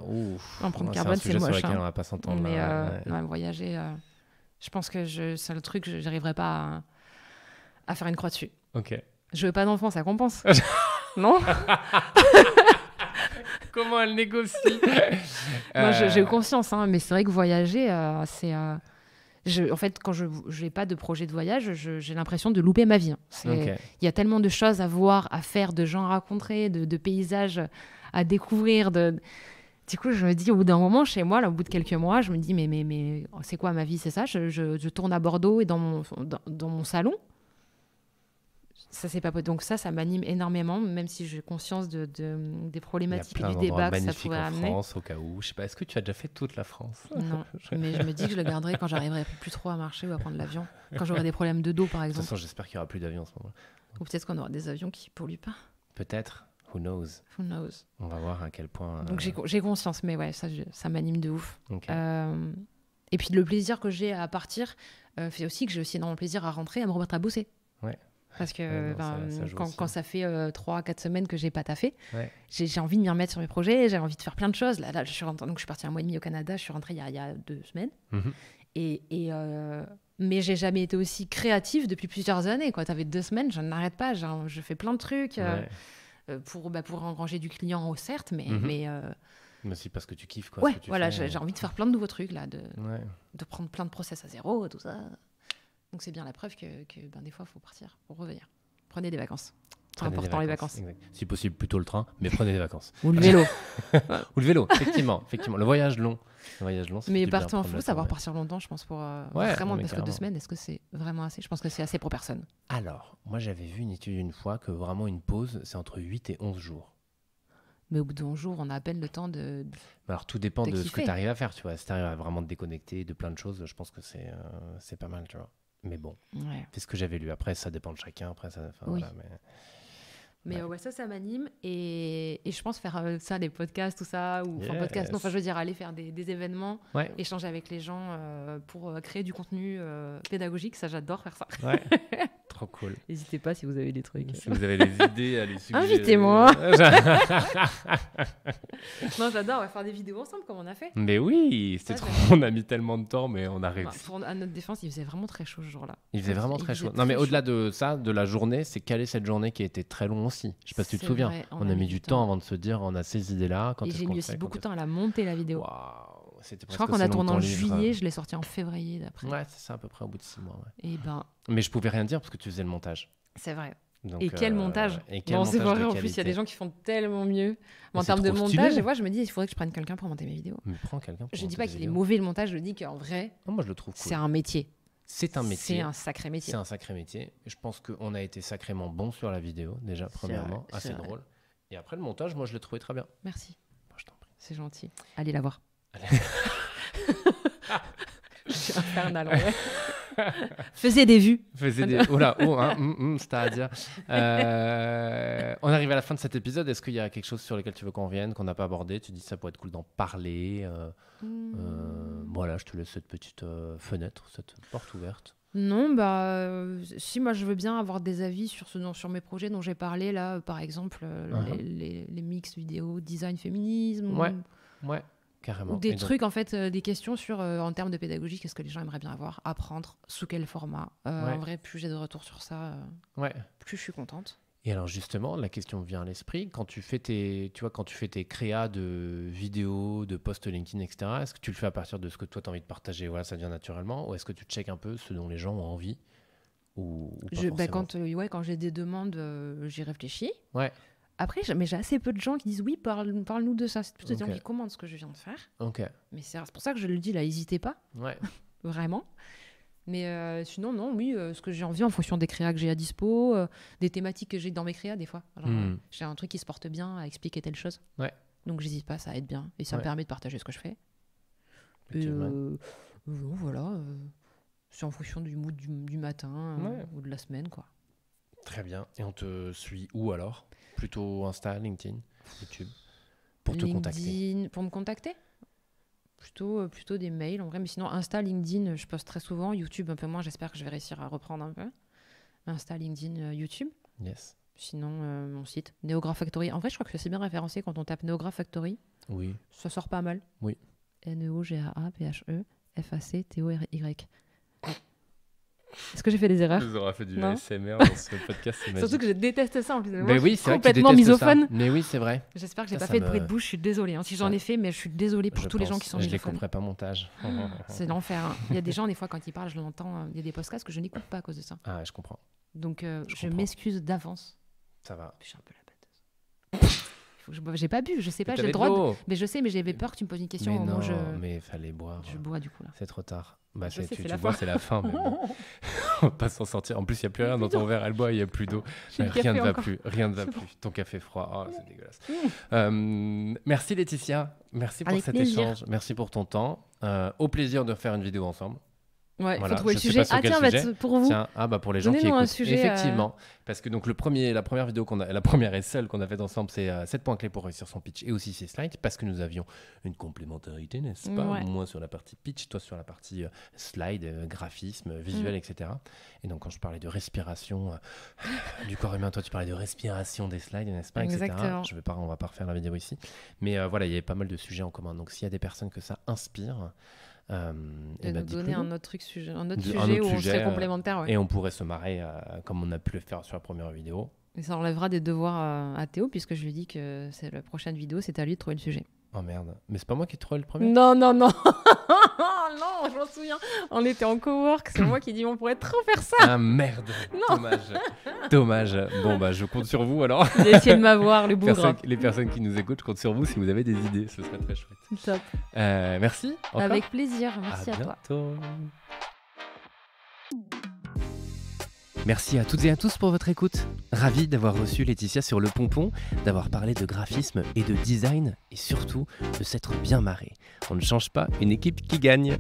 en ouf. Empreinte carbone, c'est moche. Hein. va pas s'entendre. Mais euh, voyager, euh, je pense que je, c'est le truc, j'arriverai pas à, faire une croix dessus. Ok. Je veux pas d'enfant, ça compense. non Comment elle négocie j'ai conscience, hein, mais c'est vrai que voyager, c'est en fait, quand je n'ai pas de projet de voyage, j'ai l'impression de louper ma vie. Hein. Il y a tellement de choses à voir, à faire, de gens à rencontrer, de, paysages à découvrir. Du coup, je me dis, au bout d'un moment, chez moi, au bout de quelques mois, je me dis, mais, mais, mais c'est quoi ma vie C'est ça je, tourne à Bordeaux et dans mon, dans mon salon ça c'est pas donc ça ça m'anime énormément même si j'ai conscience de, des problématiques et du débat que ça pourrait en France au cas où je sais pas est-ce que tu as déjà fait toute la France non mais je me dis que je le garderai quand j'arriverai plus trop à marcher ou à prendre l'avion quand j'aurai des problèmes de dos par exemple de toute façon j'espère qu'il y aura plus d'avions en ce moment ou peut-être qu'on aura des avions qui polluent pas peut-être who knows who knows on va voir à quel point donc j'ai euh, conscience mais ouais ça ça m'anime de ouf euh, et puis le plaisir que j'ai à partir euh, fait aussi que j'ai aussi énormément plaisir à rentrer à me remettre à bosser ouais parce que quand, hein. ça fait 3-4 euh, semaines que j'ai pas taffé, j'ai envie de m'y remettre sur mes projets, j'ai envie de faire plein de choses. Là, là, je suis donc je suis partie un mois et demi au Canada, je suis rentrée il y a, deux semaines. Mais mhm. je Et, euh, mais j'ai jamais été aussi créative depuis plusieurs années. Tu avais deux semaines, je n'arrête pas, je fais plein de trucs euh, pour, bah, pour engranger du client, certes, mais. Mhm. mais c'est parce que tu kiffes quoi. Ouais, voilà, j'ai envie de faire plein de nouveaux trucs là, de, de prendre plein de process à zéro, tout ça. Donc c'est bien la preuve que, ben, des fois, il faut partir pour revenir. Prenez des vacances. C'est important les vacances. Si possible, plutôt le train, mais prenez des vacances. Ou le vélo. Ou le vélo, effectivement. effectivement. Le voyage long. Le voyage long mais partir en flou, savoir partir longtemps, je pense, pour euh, vraiment, parce que deux semaines, est-ce que c'est vraiment assez Je pense que c'est assez pour personne. Alors, moi j'avais vu une étude une fois que vraiment une pause, c'est entre 8 et 11 jours. Mais au bout d'un jour, on a à peine le temps de. alors tout dépend de, ce que tu arrives à faire, tu vois. Si tu arrives à vraiment te déconnecter de plein de choses, je pense que c'est euh, c'est pas mal, tu vois. Mais bon, c'est ce que j'avais lu. Après, ça dépend de chacun. Après, ça, mais... ouais. ça, ça m'anime. Et, je pense faire euh, ça, des podcasts, tout ça, ou enfin, podcast, non, enfin, je veux dire, aller faire des, événements, échanger avec les gens euh, pour euh, créer du contenu pédagogique. Ça, j'adore faire ça. Trop cool. N'hésitez pas si vous avez des trucs. Si vous avez des idées à les suggérer. Invitez-moi. non, j'adore, on va faire des vidéos ensemble comme on a fait. Mais oui, c'était trop. On a mis tellement de temps, mais on a bah, réussi. à notre défense, il faisait vraiment très chaud ce jour-là. Il faisait vraiment très chaud. non, mais au-delà de ça, de la journée, c'est calé cette journée qui a été très long aussi. Je sais pas si tu te souviens. on, a mis, du temps. avant de se dire, on a ces idées-là. Quand Et j'ai mis aussi beaucoup de temps à la monter la vidéo. Waouh je crois qu'on a tourné en juillet, hein. je l'ai sorti en février d'après. Ouais, c'est ça, à peu près au bout de six mois. Et eh ben... Mais je pouvais rien dire parce que tu faisais le montage. C'est vrai. et quel euh, montage c'est vrai, en plus, il y a des gens qui font tellement mieux. en termes de montage, je, vois, je me dis, il faudrait que je prenne quelqu'un pour monter mes vidéos. Je prends quelqu'un Je dis pas qu'il est mauvais le montage, je dis qu'en vrai, moi, je le trouve c'est un métier. C'est un métier. C'est un sacré métier. C'est un sacré métier. Je pense qu'on a été sacrément bon sur la vidéo, déjà, premièrement. assez ah, drôle. Et après, le montage, moi, je l'ai trouvé très bien. Merci. je t'en prie. C'est gentil. Allez la voir. infernal, ouais. Faisait des vues. Faisait des. Oh là, oh, c'est-à-dire. on arrive à la fin de cet épisode. Est-ce qu'il y a quelque chose sur lequel tu veux qu'on vienne, qu'on n'a pas abordé Tu dis ça pourrait être cool d'en parler. Euh, euh, hmm. voilà, je te laisse cette petite euh, fenêtre, cette porte ouverte. Non, bah, si moi je veux bien avoir des avis sur, ce, sur mes projets dont j'ai parlé là, par exemple, uh-huh. les, mix vidéo, design, féminisme. Ouais, ouais. Carrément. Ou des trucs, en fait, euh, des questions sur, euh, en termes de pédagogie, qu'est-ce que les gens aimeraient bien avoir, apprendre, sous quel format. En euh, vrai, plus j'ai de retours sur ça, ouais. plus je suis contente. Et alors justement, la question vient à l'esprit, quand tu fais tes, tu vois, quand tu fais tes créas de vidéos, de posts LinkedIn, etc., est-ce que tu le fais à partir de ce que toi tu as envie de partager, voilà, ça vient naturellement, ou est-ce que tu checkes un peu ce dont les gens ont envie ou, je, bah, quand, ouais, quand j'ai des demandes, j'y réfléchis. Ouais. Après, mais j'ai assez peu de gens qui disent oui, parle-nous de ça. C'est plutôt des gens qui commandent ce que je viens de faire. Okay. Mais c'est pour ça que je le dis là, n'hésitez pas. Ouais. Vraiment. Mais euh, sinon, non, oui, euh, ce que j'ai envie en fonction des créas que j'ai à dispo, euh, des thématiques que j'ai dans mes créas des fois. Hmm. J'ai un truc qui se porte bien à expliquer telle chose. Ouais. Donc j'hésite pas, ça aide bien. Et ça me permet de partager ce que je fais. voilà, c'est en fonction du mood du, matin ou de la semaine, quoi. Très bien. Et on te suit où alors Plutôt Insta, LinkedIn, YouTube Pour te contacter Pour me contacter plutôt, euh, plutôt des mails en vrai. Mais sinon, Insta, LinkedIn, euh, je poste très souvent. YouTube, un peu moins. J'espère que je vais réussir à reprendre un peu. Insta, LinkedIn, euh, YouTube. Yes. Sinon, mon site, Neograph Factory. En vrai, je crois que c'est bien référencé quand on tape Neograph Factory. Oui. Ça sort pas mal. Oui. N-E-O-G-A-A-P-H-E. F-A-C-T-O-R-Y. Est-ce que j'ai fait des erreurs Vous aurez fait du ASMR dans ce podcast. Surtout que je déteste ça en plus. Mais oui, c'est complètement misophone. Mais oui, c'est vrai. J'espère que j'ai pas fait de bruit de bouche. Je suis désolée. Hein. Si j'en ai fait, mais je suis désolée pour tous les gens qui sont je misophones. Je les comprends pas montage. c'est l'enfer. Hein. Il y a des gens des fois quand ils parlent, je l'entends. Euh, il y a des podcasts que je n'écoute pas à cause de ça. Ah, je comprends. Donc euh, je, je m'excuse d'avance. Ça va. Je suis un peu là. J'ai pas bu, je sais pas, j'ai le droit. Mais je sais, mais j'avais peur que tu me poses une question. Mais non, mais il fallait boire. Je bois du coup là. C'est trop tard. Bah, tu, bois, c'est la fin. Mais on va pas s'en sortir. En plus, il y a plus rien dans ton verre. Elle boit, il y a plus d'eau. Rien ne va plus. Rien ne va plus. Ton café froid, oh, c'est dégueulasse. Mm. Euh, merci Laetitia. Merci pour cet échange. Merci pour ton temps. Euh, au plaisir de faire une vidéo ensemble. Ouais, faut trouver le sujet. Ah, tiens, pour vous. ah bah pour les gens qui écoutent. Un sujet, Effectivement, euh. parce que donc le premier, la première vidéo qu'on a, la première et seule qu'on a faite ensemble, c'est 7 euh, points clés pour réussir son pitch et aussi ses slides, parce que nous avions une complémentarité, n'est-ce pas Moi sur la partie pitch, toi sur la partie euh, slide, graphisme, visuel, mm. etc. Et donc quand je parlais de respiration du corps humain, toi tu parlais de respiration des slides, n'est-ce pas, Exactement. Je vais pas, on va pas refaire la vidéo ici, mais voilà, il y avait pas mal de sujets en commun. Donc s'il y a des personnes que ça inspire euh, de et bah, nous donner un autre truc sujet, autre sujet on euh, complémentaire. Et on pourrait se marrer euh, comme on a pu le faire sur la première vidéo. Et ça enlèvera des devoirs à, à Théo puisque je lui dis que c'est la prochaine vidéo, c'est à lui de trouver le sujet. Oh merde. Mais c'est pas moi qui troll le premier Non, non, non. non, je m'en souviens. On était en cowork. C'est moi qui dis on pourrait trop faire ça. Ah merde. Dommage. Dommage. Bon, bah, je compte sur vous alors. Essayez de m'avoir, le bougre. les personnes qui nous écoutent, je compte sur vous si vous avez des idées. Ce serait très chouette. Euh, merci. Avec plaisir. Merci à, à bientôt. Merci à toutes et à tous pour votre écoute. Ravi d'avoir reçu Laetitia sur le pompon, d'avoir parlé de graphisme et de design, et surtout de s'être bien marré. On ne change pas une équipe qui gagne.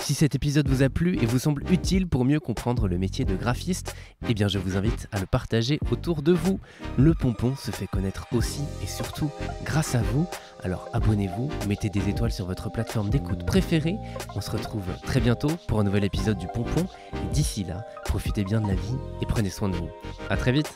Si cet épisode vous a plu et vous semble utile pour mieux comprendre le métier de graphiste, eh bien je vous invite à le partager autour de vous. Le pompon se fait connaître aussi et surtout grâce à vous alors abonnez-vous, mettez des étoiles sur votre plateforme d'écoute préférée. On se retrouve très bientôt pour un nouvel épisode du Pompon. Et d'ici là, profitez bien de la vie et prenez soin de vous. À très vite